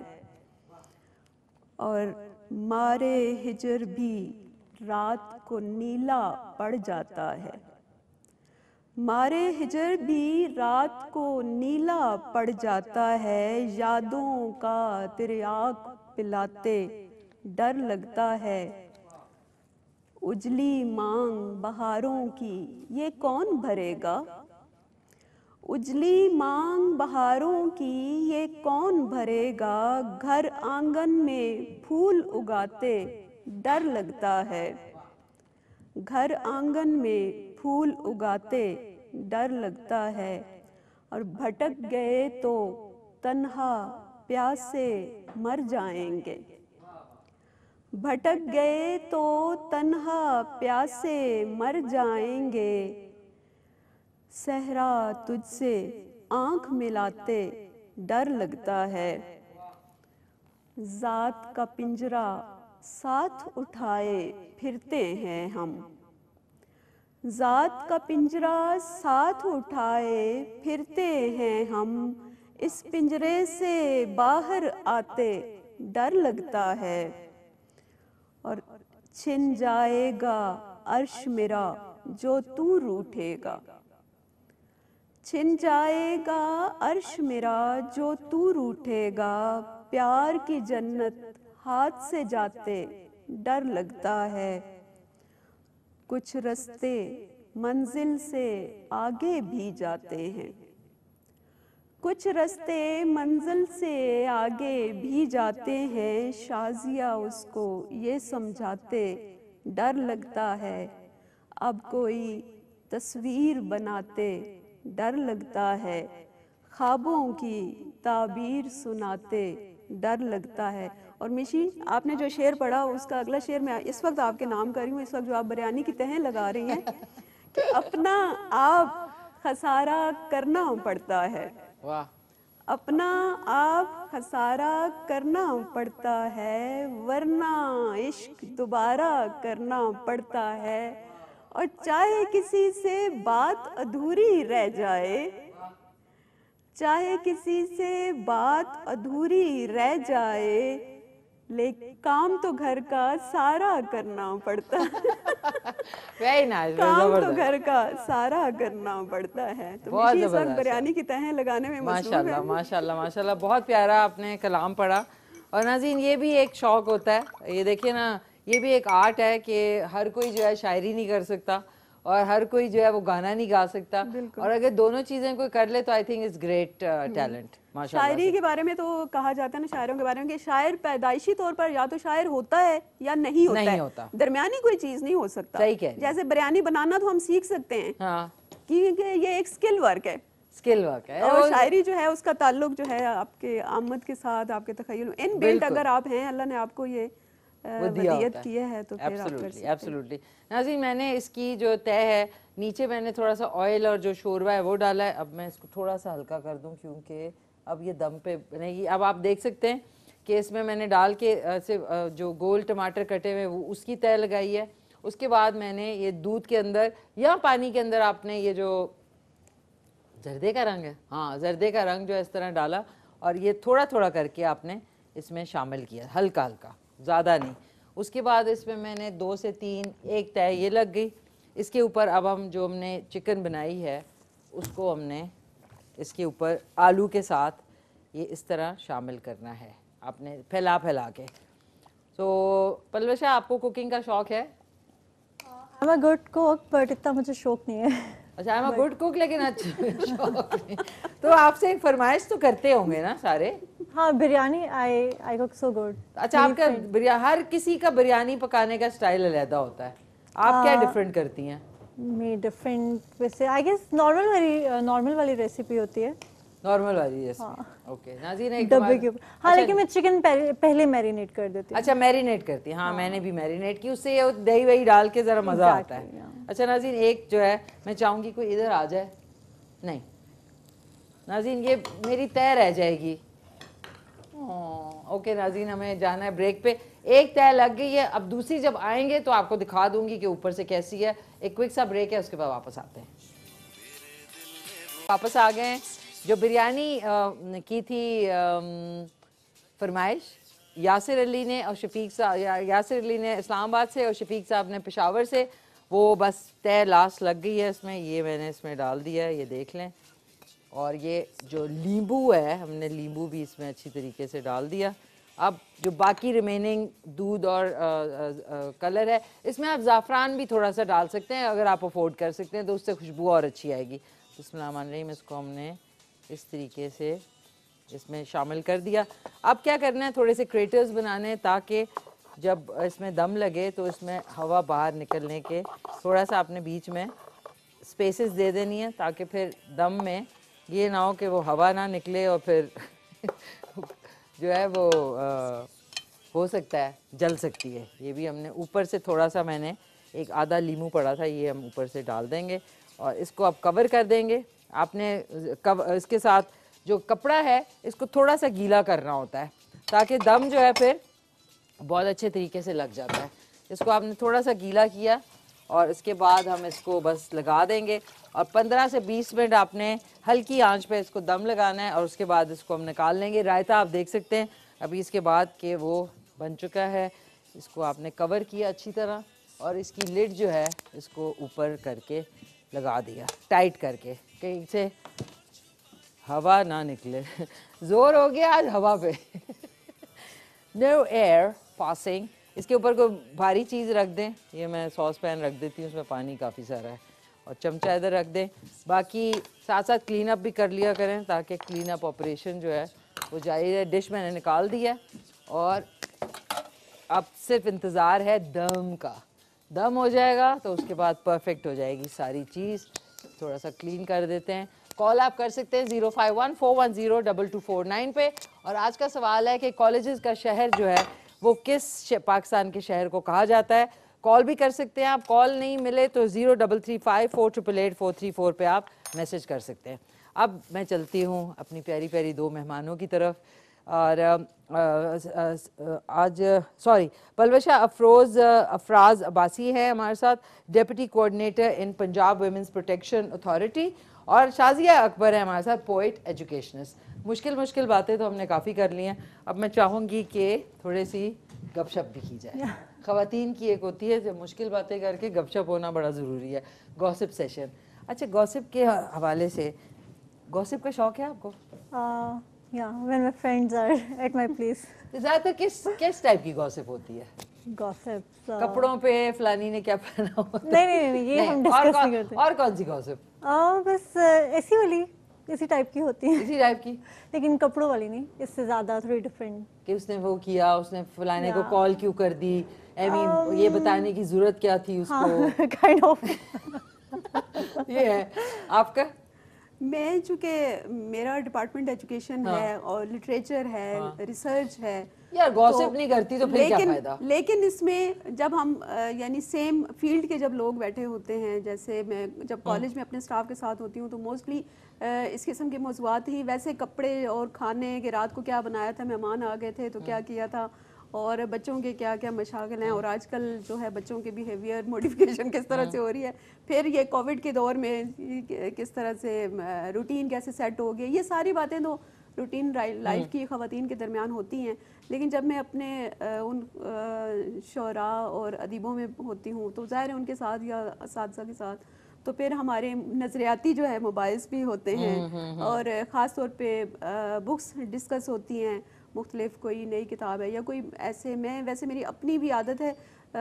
और मारे हिजर भी रात को नीला पड़ जाता है मारे हिजर भी रात को नीला पड़ जाता है यादों का तेरे आँख पिलाते डर लगता है उजली मांग बहारों की ये कौन भरेगा उजली मांग बहारों की ये कौन भरेगा घर आंगन में फूल उगाते डर लगता है घर आंगन में फूल उगाते डर लगता है और भटक गए तो तन्हा प्यास से मर जाएंगे भटक गए तो तन्हा प्यास से मर जाएंगे सहरा तुझसे आंख मिलाते डर लगता है जात का पिंजरा साथ उठाए फिरते हैं हम जात का पिंजरा साथ उठाए फिरते हैं हम इस पिंजरे से बाहर आते डर लगता है और छिन जाएगा अर्श मेरा जो तू रूठेगा छिन जाएगा अर्श मेरा जो तू रूठेगा प्यार की जन्नत हाथ से जाते डर लगता है कुछ रस्ते मंजिल से आगे भी जाते हैं कुछ रस्ते मंजिल से आगे भी जाते हैं शाजिया उसको ये समझाते डर लगता है अब कोई तस्वीर बनाते डर लगता है ख्वाबों की ताबीर सुनाते डर लगता है और मिशी आपने जो शेर पढ़ा उसका अगला शेर मैं इस वक्त आपके नाम कर रही हूँ इस वक्त जो आप बिरयानी की तह लगा रही हैं कि अपना आप खसारा करना पड़ता है अपना आप खसारा करना पड़ता है वरना इश्क दोबारा करना पड़ता है और चाहे किसी से बात अधूरी रह जाए चाहे किसी से बात अधूरी रह जाए लेकिन काम तो घर का सारा करना पड़ता है काम तो घर का सारा करना पड़ता है तो बिरयानी की तह लगाने में माशाल्लाह माशाल्लाह माशाल्लाह बहुत प्यारा आपने कलाम पढ़ा और नाजीन ये भी एक शौक होता है ये देखिए ना ये भी एक आर्ट है कि हर कोई जो है शायरी नहीं कर सकता और हर कोई जो है वो गाना नहीं गा सकता और अगर दोनों चीज़ें कोई कर ले तो I think is great talent शायरी के बारे में तो कहा जाता है ना शायरों के बारे में कि शायर पैदाइशी तौर पर या तो शायर होता है या नहीं होता नहीं है। होता दरमियानी कोई चीज नहीं हो सकता सही है जैसे बिरयानी बनाना तो हम सीख सकते हैं हाँ। कि, ये एक स्किल वर्क है स्किल वर्क है और शायरी जो है उसका ताल्लुक जो है आपके आमद के साथ आपके तखयल इन बिल्ट अगर आप हैं अल्लाह ने आपको ये तो मैंने इसकी जो तय है नीचे मैंने थोड़ा सा ऑयल और जो शोरबा है वो डाला है अब मैं इसको थोड़ा सा हल्का कर दूं क्योंकि अब ये दम पे बनेगी अब आप देख सकते हैं कि इसमें मैंने डाल के ऐसे जो गोल टमाटर कटे हुए वो उसकी तय लगाई है उसके बाद मैंने ये दूध के अंदर या पानी के अंदर आपने ये जो जर्दे का रंग है हाँ जर्दे का रंग जो इस तरह डाला और ये थोड़ा थोड़ा करके आपने इसमें शामिल किया हल्का हल्का ज़्यादा नहीं उसके बाद इसमें मैंने दो से तीन एक तय ये लग गई इसके ऊपर अब हम जो हमने चिकन बनाई है उसको हमने इसके ऊपर आलू के साथ ये इस तरह शामिल करना है आपने फैला फैला के तो पलवशा आपको कुकिंग का शौक है I am a good cook but इतना मुझे शौक नहीं है अच्छा I am a good cook लेकिन अच्छा तो आपसे एक फरमाइश तो करते होंगे ना सारे हाँ biryani I I cook so good अच्छा आपका हर किसी का बिरयानी पकाने का स्टाइल अलहदा होता है आप आ, क्या डिफरेंट uh, करती हैं में डिफरेंट वैसे आई गेस नॉर्मल वाली नॉर्मल वाली रेसिपी होती है नॉर्मल वाली यस हाँ। ओके नाजीन एक डब्बे के ऊपर हाँ अच्छा- लेकिन मैं चिकन पहले मैरिनेट कर देती हूँ अच्छा मैरिनेट करती हाँ, हाँ, मैंने भी मैरिनेट की उससे ये दही वही डाल के ज़रा मज़ा आता है हाँ। अच्छा नाजीन एक जो है मैं चाहूँगी कोई इधर आ जाए नहीं नाजीन ये मेरी तय रह जाएगी ओ हाँ। ओके नाजीन हमें जाना है ब्रेक पे एक तय लग गई है अब दूसरी जब आएंगे तो आपको दिखा दूंगी कि ऊपर से कैसी है एक क्विक सा ब्रेक है उसके बाद वापस आते हैं वापस आ गए जो बिरयानी की थी फरमाइश यासिर अली ने और शफीक साहब यासिर अली ने इस्लामाबाद से और शफीक साहब ने पेशावर से वो बस तय लास्ट लग गई है इसमें ये मैंने इसमें डाल दिया है ये देख लें और ये जो नींबू है हमने नींबू भी इसमें अच्छी तरीके से डाल दिया अब जो बाकी रिमेनिंग दूध और आ, आ, आ, कलर है इसमें आप ज़ाफ़रान भी थोड़ा सा डाल सकते हैं अगर आप अफोर्ड कर सकते हैं तो उससे खुशबू और अच्छी आएगी रही इसको हमने इस तरीके से इसमें शामिल कर दिया अब क्या करना है थोड़े से क्रेटर्स बनाने ताकि जब इसमें दम लगे तो इसमें हवा बाहर निकलने के थोड़ा सा आपने बीच में स्पेसेस दे देनी है ताकि फिर दम में ये ना हो कि वो हवा ना निकले और फिर जो है वो आ, हो सकता है जल सकती है ये भी हमने ऊपर से थोड़ा सा मैंने एक आधा लीमू पड़ा था ये हम ऊपर से डाल देंगे और इसको आप कवर कर देंगे आपने कव इसके साथ जो कपड़ा है इसको थोड़ा सा गीला करना होता है ताकि दम जो है फिर बहुत अच्छे तरीके से लग जाता है इसको आपने थोड़ा सा गीला किया और इसके बाद हम इसको बस लगा देंगे और 15 से 20 मिनट आपने हल्की आंच पे इसको दम लगाना है और उसके बाद इसको हम निकाल लेंगे रायता आप देख सकते हैं अभी इसके बाद के वो बन चुका है इसको आपने कवर किया अच्छी तरह और इसकी लिड जो है इसको ऊपर करके लगा दिया टाइट करके कहीं से हवा ना निकले जोर हो गया आज हवा पे नो एयर पासिंग इसके ऊपर कोई भारी चीज़ रख दें ये मैं सॉस पैन रख देती हूँ उसमें पानी काफ़ी सारा है और चमचा इधर रख दें बाकी साथ साथ क्लीन अप भी कर लिया करें ताकि क्लीन अप ऑपरेशन जो है वो जारी है डिश मैंने निकाल दी है और अब सिर्फ इंतज़ार है दम का दम हो जाएगा तो उसके बाद परफेक्ट हो जाएगी सारी चीज़ थोड़ा सा क्लीन कर देते हैं कॉल आप कर सकते हैं zero five one four one zero double two four nine पे और आज का सवाल है कि कॉलेज़ का शहर जो है वो किस पाकिस्तान के शहर को कहा जाता है कॉल भी कर सकते हैं आप कॉल नहीं मिले तो zero double three five four triple eight four three four पर आप मैसेज कर सकते हैं अब मैं चलती हूँ अपनी प्यारी प्यारी दो मेहमानों की तरफ और आज सॉरी पलवशा अफरोज़ अफराज अब्बासी है हमारे साथ deputy coordinator in Punjab women's protection authority और शाजिया अकबर है हमारे साथ पोइट एजुकेशनिस्ट मुश्किल मुश्किल बातें तो हमने काफ़ी कर ली हैं अब मैं चाहूँगी कि थोड़ी सी गपशप भी की जाए खातन की एक होती है मुश्किल बातें करके गपशप होना बड़ा ज़रूरी है गॉसिप सेशन अच्छा गॉसिप के हवाले से गॉसिप का शौक़ है आपको या व्हेन माय किस टाइप की गॉसिप होती है गॉसिप uh, कपड़ों पे फलानी ने क्या पहना हुआ नहीं नहीं नहीं नहीं, नहीं और कौन सी गॉसिप uh, बस uh, ऐसी वाली इसी टाइप की होती है इसी टाइप की लेकिन कपड़ों वाली नहीं इससे ज़्यादा थोड़ी डिफरेंट कि उसने वो किया उसने फलाने को कॉल क्यों कर दी I I mean mean, um, ये बताने की जरूरत क्या थी हाँ, उसको काइंड ऑफ ये है आपका मैं चूंकि मेरा डिपार्टमेंट एजुकेशन हाँ. है और लिटरेचर है हाँ. रिसर्च है यार गॉसिप तो, नहीं करती तो फिर लेकिन, क्या फायदा लेकिन इसमें जब हम यानी सेम फील्ड के जब लोग बैठे होते हैं जैसे मैं जब कॉलेज हाँ। में अपने स्टाफ के साथ होती हूँ तो मोस्टली इस किस्म के मौजूद ही वैसे कपड़े और खाने के रात को क्या बनाया था मेहमान आ गए थे तो क्या हम्म। किया था और बच्चों के क्या क्या मशागल हैं हम्म। और आजकल जो है बच्चों के बिहेवियर मोटिफिकेशन किस तरह से हम्म। हो रही है फिर ये कोविड के दौर में किस तरह से रूटीन कैसे सेट हो गया ये सारी बातें तो रूटीन लाइफ की खातन के दरमियान होती हैं लेकिन जब मैं अपने उन शरा और अदीबों में होती हूँ तो ज़ाहिर है उनके साथ या इस के साथ तो फिर हमारे नज़रियाती जो है मोबाइल्स भी होते हम्म, हैं हम्म, हम्म। और ख़ास तौर पर बुक्स डिस्कस होती हैं मुख्तलिफ कोई नई किताब है या कोई ऐसे मैं वैसे मेरी अपनी भी आदत है आ, आ,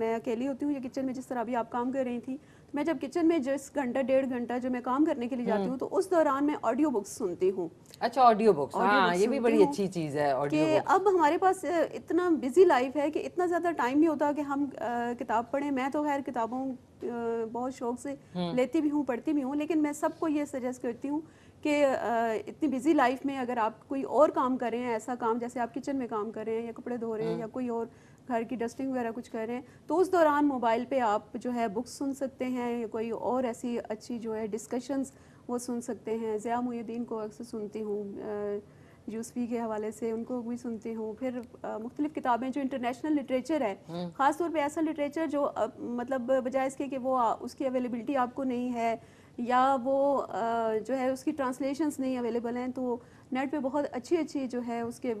मैं अकेली होती हूँ या किचन में जिस तरह अभी आप काम कर रही थी तो मैं जब किचन में जिस घंटा डेढ़ घंटा जो मैं काम करने के लिए जाती हूँ तो उस दौरान मैं ऑडियो बुक्स सुनती हूँ अच्छा ऑडियो बुक्स हाँ ये भी बड़ी अच्छी चीज़ है कि अब हमारे पास इतना बिजी लाइफ है कि इतना ज़्यादा टाइम नहीं होता कि हम किताब पढ़ें मैं तो खैर किताबों बहुत शौक से हम्म। लेती भी हूँ पढ़ती भी हूँ लेकिन मैं सबको ये सजेस्ट करती हूँ कि इतनी बिजी लाइफ में अगर आप कोई और काम कर रहे हैं ऐसा काम जैसे आप किचन में काम कर रहे हैं या कपड़े धो रहे हैं हम्म। या कोई और घर की डस्टिंग वगैरह कुछ कर रहे हैं तो उस दौरान मोबाइल पे आप जो है बुक्स सुन सकते हैं या कोई और ऐसी अच्छी जो है डिस्कशंस वो सुन सकते हैं ज़िया मुहिद्दीन को अक्सर सुनती हूँ जूसफी के हवाले से उनको भी सुनती हूँ फिर मुख्तलिफ किताबें जो इंटरनेशनल लिटरेचर है ख़ास तौर पर ऐसा लिटरेचर जो आ, मतलब बजाय इसके कि वो उसकी अवेलेबलिटी आपको नहीं है या वो आ, जो है उसकी ट्रांसलेशंस नहीं अवेलेबल हैं तो नेट पे बहुत अच्छी अच्छी जो है उसके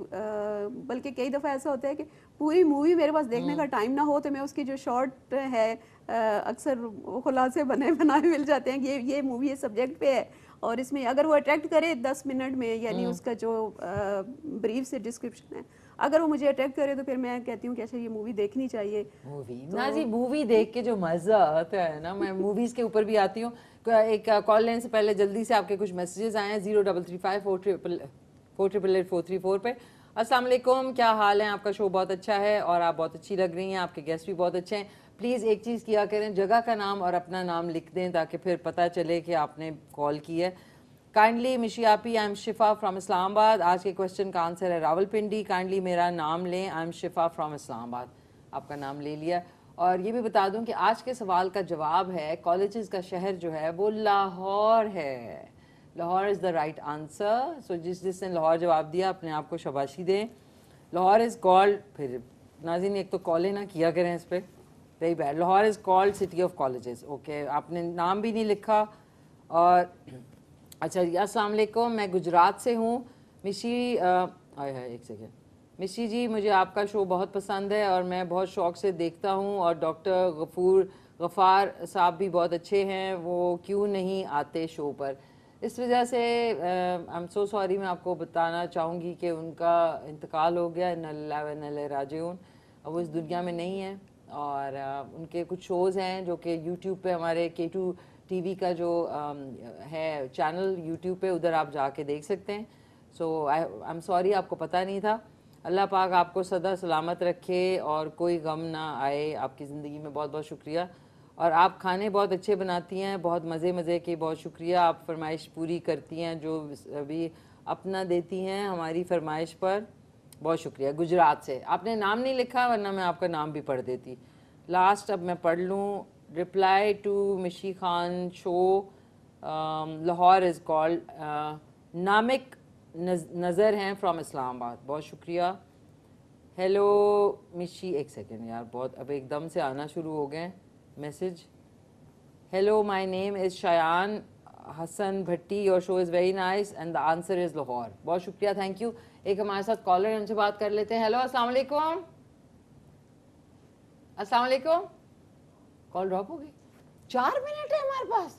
बल्कि कई दफ़ा ऐसा होता है कि पूरी मूवी मेरे पास देखने हम्म। का टाइम ना हो तो मैं उसकी जो शॉर्ट है अक्सर खुलासे बने बनाए मिल जाते हैं कि ये ये मूवी इस सब्जेक्ट पे है और इसमें अगर वो अट्रैक्ट करे दस मिनट में यानी हम्म। उसका जो ब्रीफ से डिस्क्रिप्शन है अगर वो मुझे अट्रैक्ट करे तो फिर मैं कहती हूँ कि अच्छा ये मूवी देखनी चाहिए मूवी तो... ना जी मूवी देख के जो मज़ा आता है ना मैं मूवीज़ के ऊपर भी आती हूँ एक कॉल लेने से पहले जल्दी से आपके कुछ मैसेजेस आए हैं zero double three five four triple four triple eight four three four पे असलम क्या हाल है आपका शो बहुत अच्छा है और आप बहुत अच्छी लग रही हैं आपके गेस्ट भी बहुत अच्छे हैं प्लीज़ एक चीज़ किया करें जगह का नाम और अपना नाम लिख दें ताकि फिर पता चले कि आपने कॉल की है काइंडली मिशियापी I am Shifa from Islamabad आज के क्वेश्चन का आंसर है रावलपिंडी काइंडली मेरा नाम लें I am Shifa from Islamabad आपका नाम ले लिया और ये भी बता दूं कि आज के सवाल का जवाब है कॉलेजेस का शहर जो है वो लाहौर है Lahore is the right answer so जिस जिसने लाहौर जवाब दिया अपने आप को शबाशी दें लाहौर इज़ कॉल्ड फिर नाजिन एक तो कॉल ना किया करें इस पर very bad Lahore is called city of colleges okay आपने नाम भी नहीं लिखा और अच्छा जी असलकुम मैं गुजरात से हूँ मिशी आए हाय एक सेकेंड मिशी जी मुझे आपका शो बहुत पसंद है और मैं बहुत शौक से देखता हूँ और डॉक्टर गफूर गफ़ार साहब भी बहुत अच्छे हैं वो क्यों नहीं आते शो पर इस वजह से आई एम सो सॉरी मैं आपको बताना चाहूँगी कि उनका इंतकाल हो गया नल्ला नल अब वो इस दुनिया में नहीं है और uh, उनके कुछ शोज़ हैं जो कि यूट्यूब पे हमारे के टू टी का जो um, है चैनल यूट्यूब पे उधर आप जाके देख सकते हैं सो आई आई एम सॉरी आपको पता नहीं था अल्लाह पाक आपको सदा सलामत रखे और कोई गम ना आए आपकी ज़िंदगी में बहुत बहुत शुक्रिया और आप खाने बहुत अच्छे बनाती हैं बहुत मज़े मज़े के बहुत शुक्रिया आप फरमाइश पूरी करती हैं जो अभी अपना देती हैं हमारी फरमाइश पर बहुत शुक्रिया गुजरात से आपने नाम नहीं लिखा वरना मैं आपका नाम भी पढ़ देती लास्ट अब मैं पढ़ लूँ reply to Mishi Khan show Lahore is called Namik Nazar हैं फ्रॉम इस्लामाबाद बहुत शुक्रिया हेलो मिशी एक सेकेंड यार बहुत अब एकदम से आना शुरू हो गए message hello my name is Shayan Hasan Bhatti your show is very nice and the answer is Lahore बहुत शुक्रिया थैंक यू एक हमारे साथ कॉलर हमसे बात कर लेते हैं हेलो अस्सलाम वालेकुम अस्सलाम वालेकुम कॉल ड्रॉप हो गई चार मिनट है हमारे पास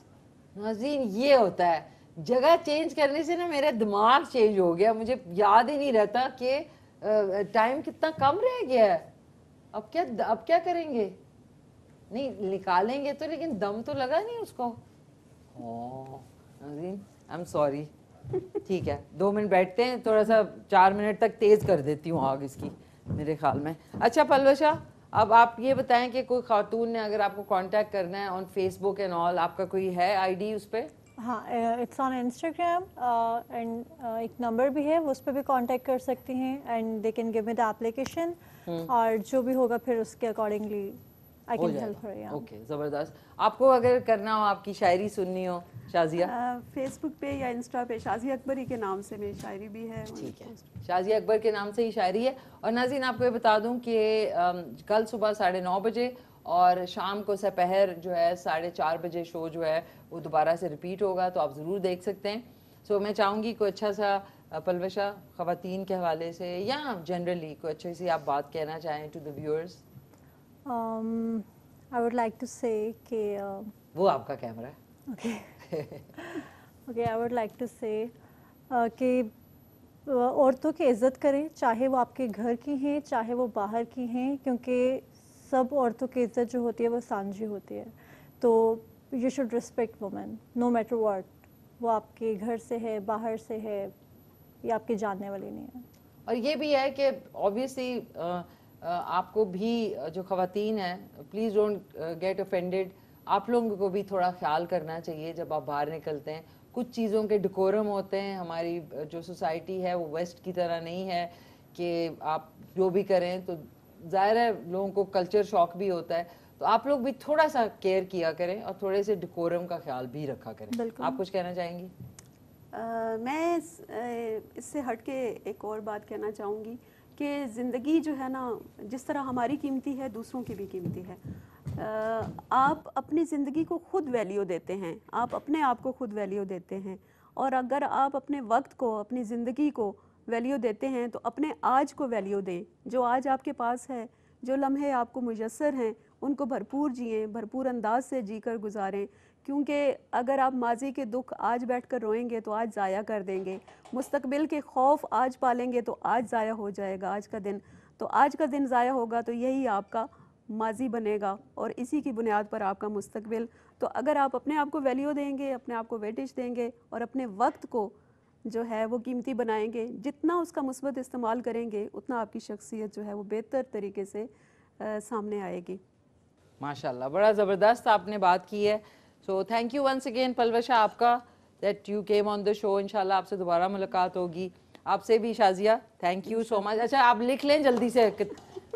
नाजीन ये होता है जगह चेंज करने से ना मेरा दिमाग चेंज हो गया मुझे याद ही नहीं रहता कि टाइम कितना कम रह गया है अब क्या अब क्या करेंगे नहीं निकालेंगे तो लेकिन दम तो लगा नहीं उसको नाजीन आई एम सॉरी ठीक है दो मिनट बैठते हैं थोड़ा सा चार मिनट तक तेज़ कर देती हूँ आग इसकी मेरे ख्याल में अच्छा पलवशा अब आप ये बताएं कि कोई खातून ने अगर आपको कांटेक्ट करना है ऑन फेसबुक एंड ऑल आपका कोई है आईडी उस पर हाँ इट्स ऑन इंस्टाग्राम एंड एक नंबर भी है उस पर भी कांटेक्ट कर सकती हैं and they can give me the application और जो भी होगा फिर उसके accordingly I can help her okay जबरदस्त आपको अगर करना हो आपकी शायरी सुननी हो शाजिया फेसबुक uh, पे या इंस्टा पे शाजिया अकबर के नाम से मेरी शायरी भी है ठीक है शाजिया अकबर के नाम से ही शायरी है और नाजीन आपको ये बता दूं कि um, कल सुबह साढ़े नौ बजे और शाम को सपहर जो है साढ़े चार बजे शो जो है वो दोबारा से रिपीट होगा तो आप ज़रूर देख सकते हैं सो so, मैं चाहूँगी कोई अच्छा सा पलवशा ख़वान के हवाले से या जनरली कोई अच्छी सी आप बात कहना चाहें to the viewers I would like to say wo वो आपका camera okay okay i I like to say से uh, ke uh, uh, औरतों की इज़्ज़त करें चाहे वो आपके घर की हैं चाहे वो बाहर की हैं क्योंकि सब औरतों की इज़्ज़त जो होती है वो सांझी होती है तो you should respect women no matter what वो आपके घर से है बाहर से है या आपके जानने वाली नहीं है और ये भी है कि ऑब्वियसली आपको भी जो खातन हैं प्लीज़ डोंट गेट ऑफेंडेड आप लोगों को भी थोड़ा ख्याल करना चाहिए जब आप बाहर निकलते हैं कुछ चीज़ों के डिकोरम होते हैं हमारी जो सोसाइटी है वो वेस्ट की तरह नहीं है कि आप जो भी करें तो ज़ाहिर है लोगों को कल्चर शॉक भी होता है तो आप लोग भी थोड़ा सा केयर किया करें और थोड़े से डिकोरम का ख्याल भी रखा करें आप कुछ कहना चाहेंगी आ, मैं इससे हट के एक और बात कहना चाहूँगी कि ज़िंदगी जो है ना जिस तरह हमारी कीमती है दूसरों की भी कीमती है आप अपनी ज़िंदगी को खुद वैल्यू देते हैं आप अपने आप को खुद वैल्यू देते हैं और अगर आप अपने वक्त को अपनी ज़िंदगी को वैल्यू देते हैं तो अपने आज को वैल्यू दें जो आज आपके पास है जो लम्हे आपको मुयसर हैं उनको भरपूर जिए भरपूर अंदाज से जी कर गुजारें क्योंकि अगर आप माजी के दुख आज बैठ कर रोएंगे तो आज ज़ाया कर देंगे मुस्तबिल के खौफ आज पालेंगे तो आज ज़ाया हो जाएगा आज का दिन तो आज का दिन ज़ाया होगा तो यही आपका माजी बनेगा और इसी की बुनियाद पर आपका मुस्तबिल तो अगर आप अपने आप को वैल्यू देंगे अपने आप को वेटेज देंगे और अपने वक्त को जो है वो कीमती बनाएंगे जितना उसका मुस्बत इस्तेमाल करेंगे उतना आपकी शख्सियत जो है वो बेहतर तरीके से आ, सामने आएगी माशाल्लाह बड़ा ज़बरदस्त आपने बात की है so thank you once again Palwasha आपका that you came on the show इनशाला आपसे दोबारा मुलाकात होगी आपसे भी Shazia thank you so much अच्छा आप लिख लें जल्दी से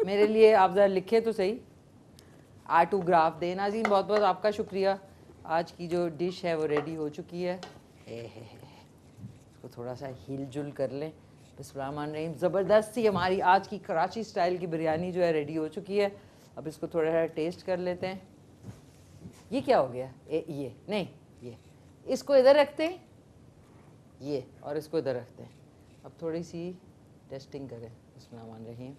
मेरे लिए आप ज़रा लिखें तो सही आर्टोग्राफ दें नाजीन बहुत बहुत आपका शुक्रिया आज की जो डिश है वो रेडी हो चुकी है इसको थोड़ा सा हिल जुल कर लें बसमान रहीम ज़बरदस्त थी हमारी आज की कराची स्टाइल की बिरयानी जो है रेडी हो चुकी है अब इसको थोड़ा सा टेस्ट कर लेते हैं ये क्या हो गया ए, ये नहीं ये इसको इधर रखते हैं ये और इसको इधर रखते हैं अब थोड़ी सी टेस्टिंग करें बसमान रहीम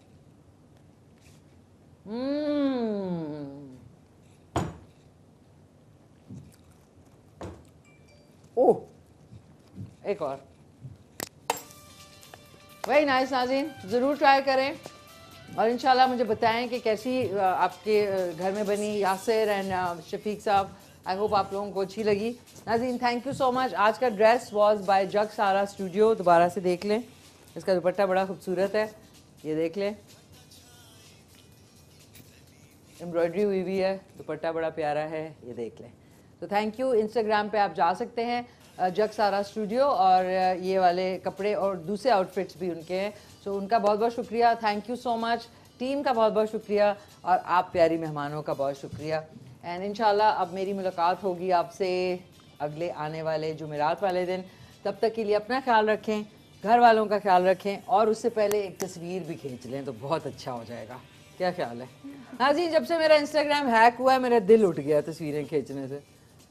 ओ एक और वेरी नाइस नाजीन ज़रूर ट्राई करें और इंशाल्लाह मुझे बताएं कि कैसी आपके घर में बनी यासिर एंड शफीक साहब आई होप आप लोगों को अच्छी लगी नाजीन थैंक यू सो मच आज का ड्रेस वॉज बाय जग सारा स्टूडियो दोबारा से देख लें इसका दुपट्टा बड़ा खूबसूरत है ये देख लें एम्ब्रॉयडरी हुई हुई है दुपट्टा बड़ा प्यारा है ये देख लें तो थैंक यू इंस्टाग्राम पे आप जा सकते हैं जग सारा स्टूडियो और ये वाले कपड़े और दूसरे आउटफिट्स भी उनके हैं सो so, उनका बहुत बहुत शुक्रिया thank you so much team का बहुत बहुत शुक्रिया और आप प्यारी मेहमानों का बहुत शुक्रिया एंड इन अब मेरी मुलाकात होगी आपसे अगले आने वाले जुमेरात वाले दिन तब तक के लिए अपना ख्याल रखें घर वालों का ख्याल रखें और उससे पहले एक तस्वीर भी खींच लें तो बहुत अच्छा हो जाएगा क्या ख्याल है हाँ जी जब से मेरा इंस्टाग्राम हैक हुआ है मेरा दिल उठ गया तस्वीरें खींचने से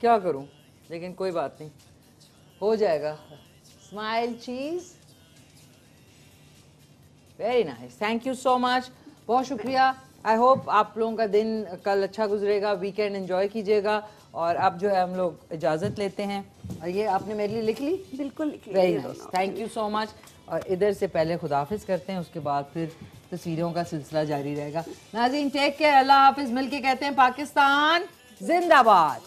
क्या करूँ लेकिन कोई बात नहीं हो जाएगा smile cheese very nice thank you so much बहुत शुक्रिया आई होप आप लोगों का दिन कल अच्छा गुजरेगा वीकेंड एंजॉय कीजिएगा और अब जो है हम लोग इजाज़त लेते हैं और ये आपने मेरे लिए लिख ली बिल्कुल very nice thank you so much और इधर से पहले खुदाफिज करते हैं उसके बाद फिर तस्वीरों का सिलसिला जारी रहेगा नाजीन टेक के अल्लाह हाफिज मिल के कहते हैं पाकिस्तान जिंदाबाद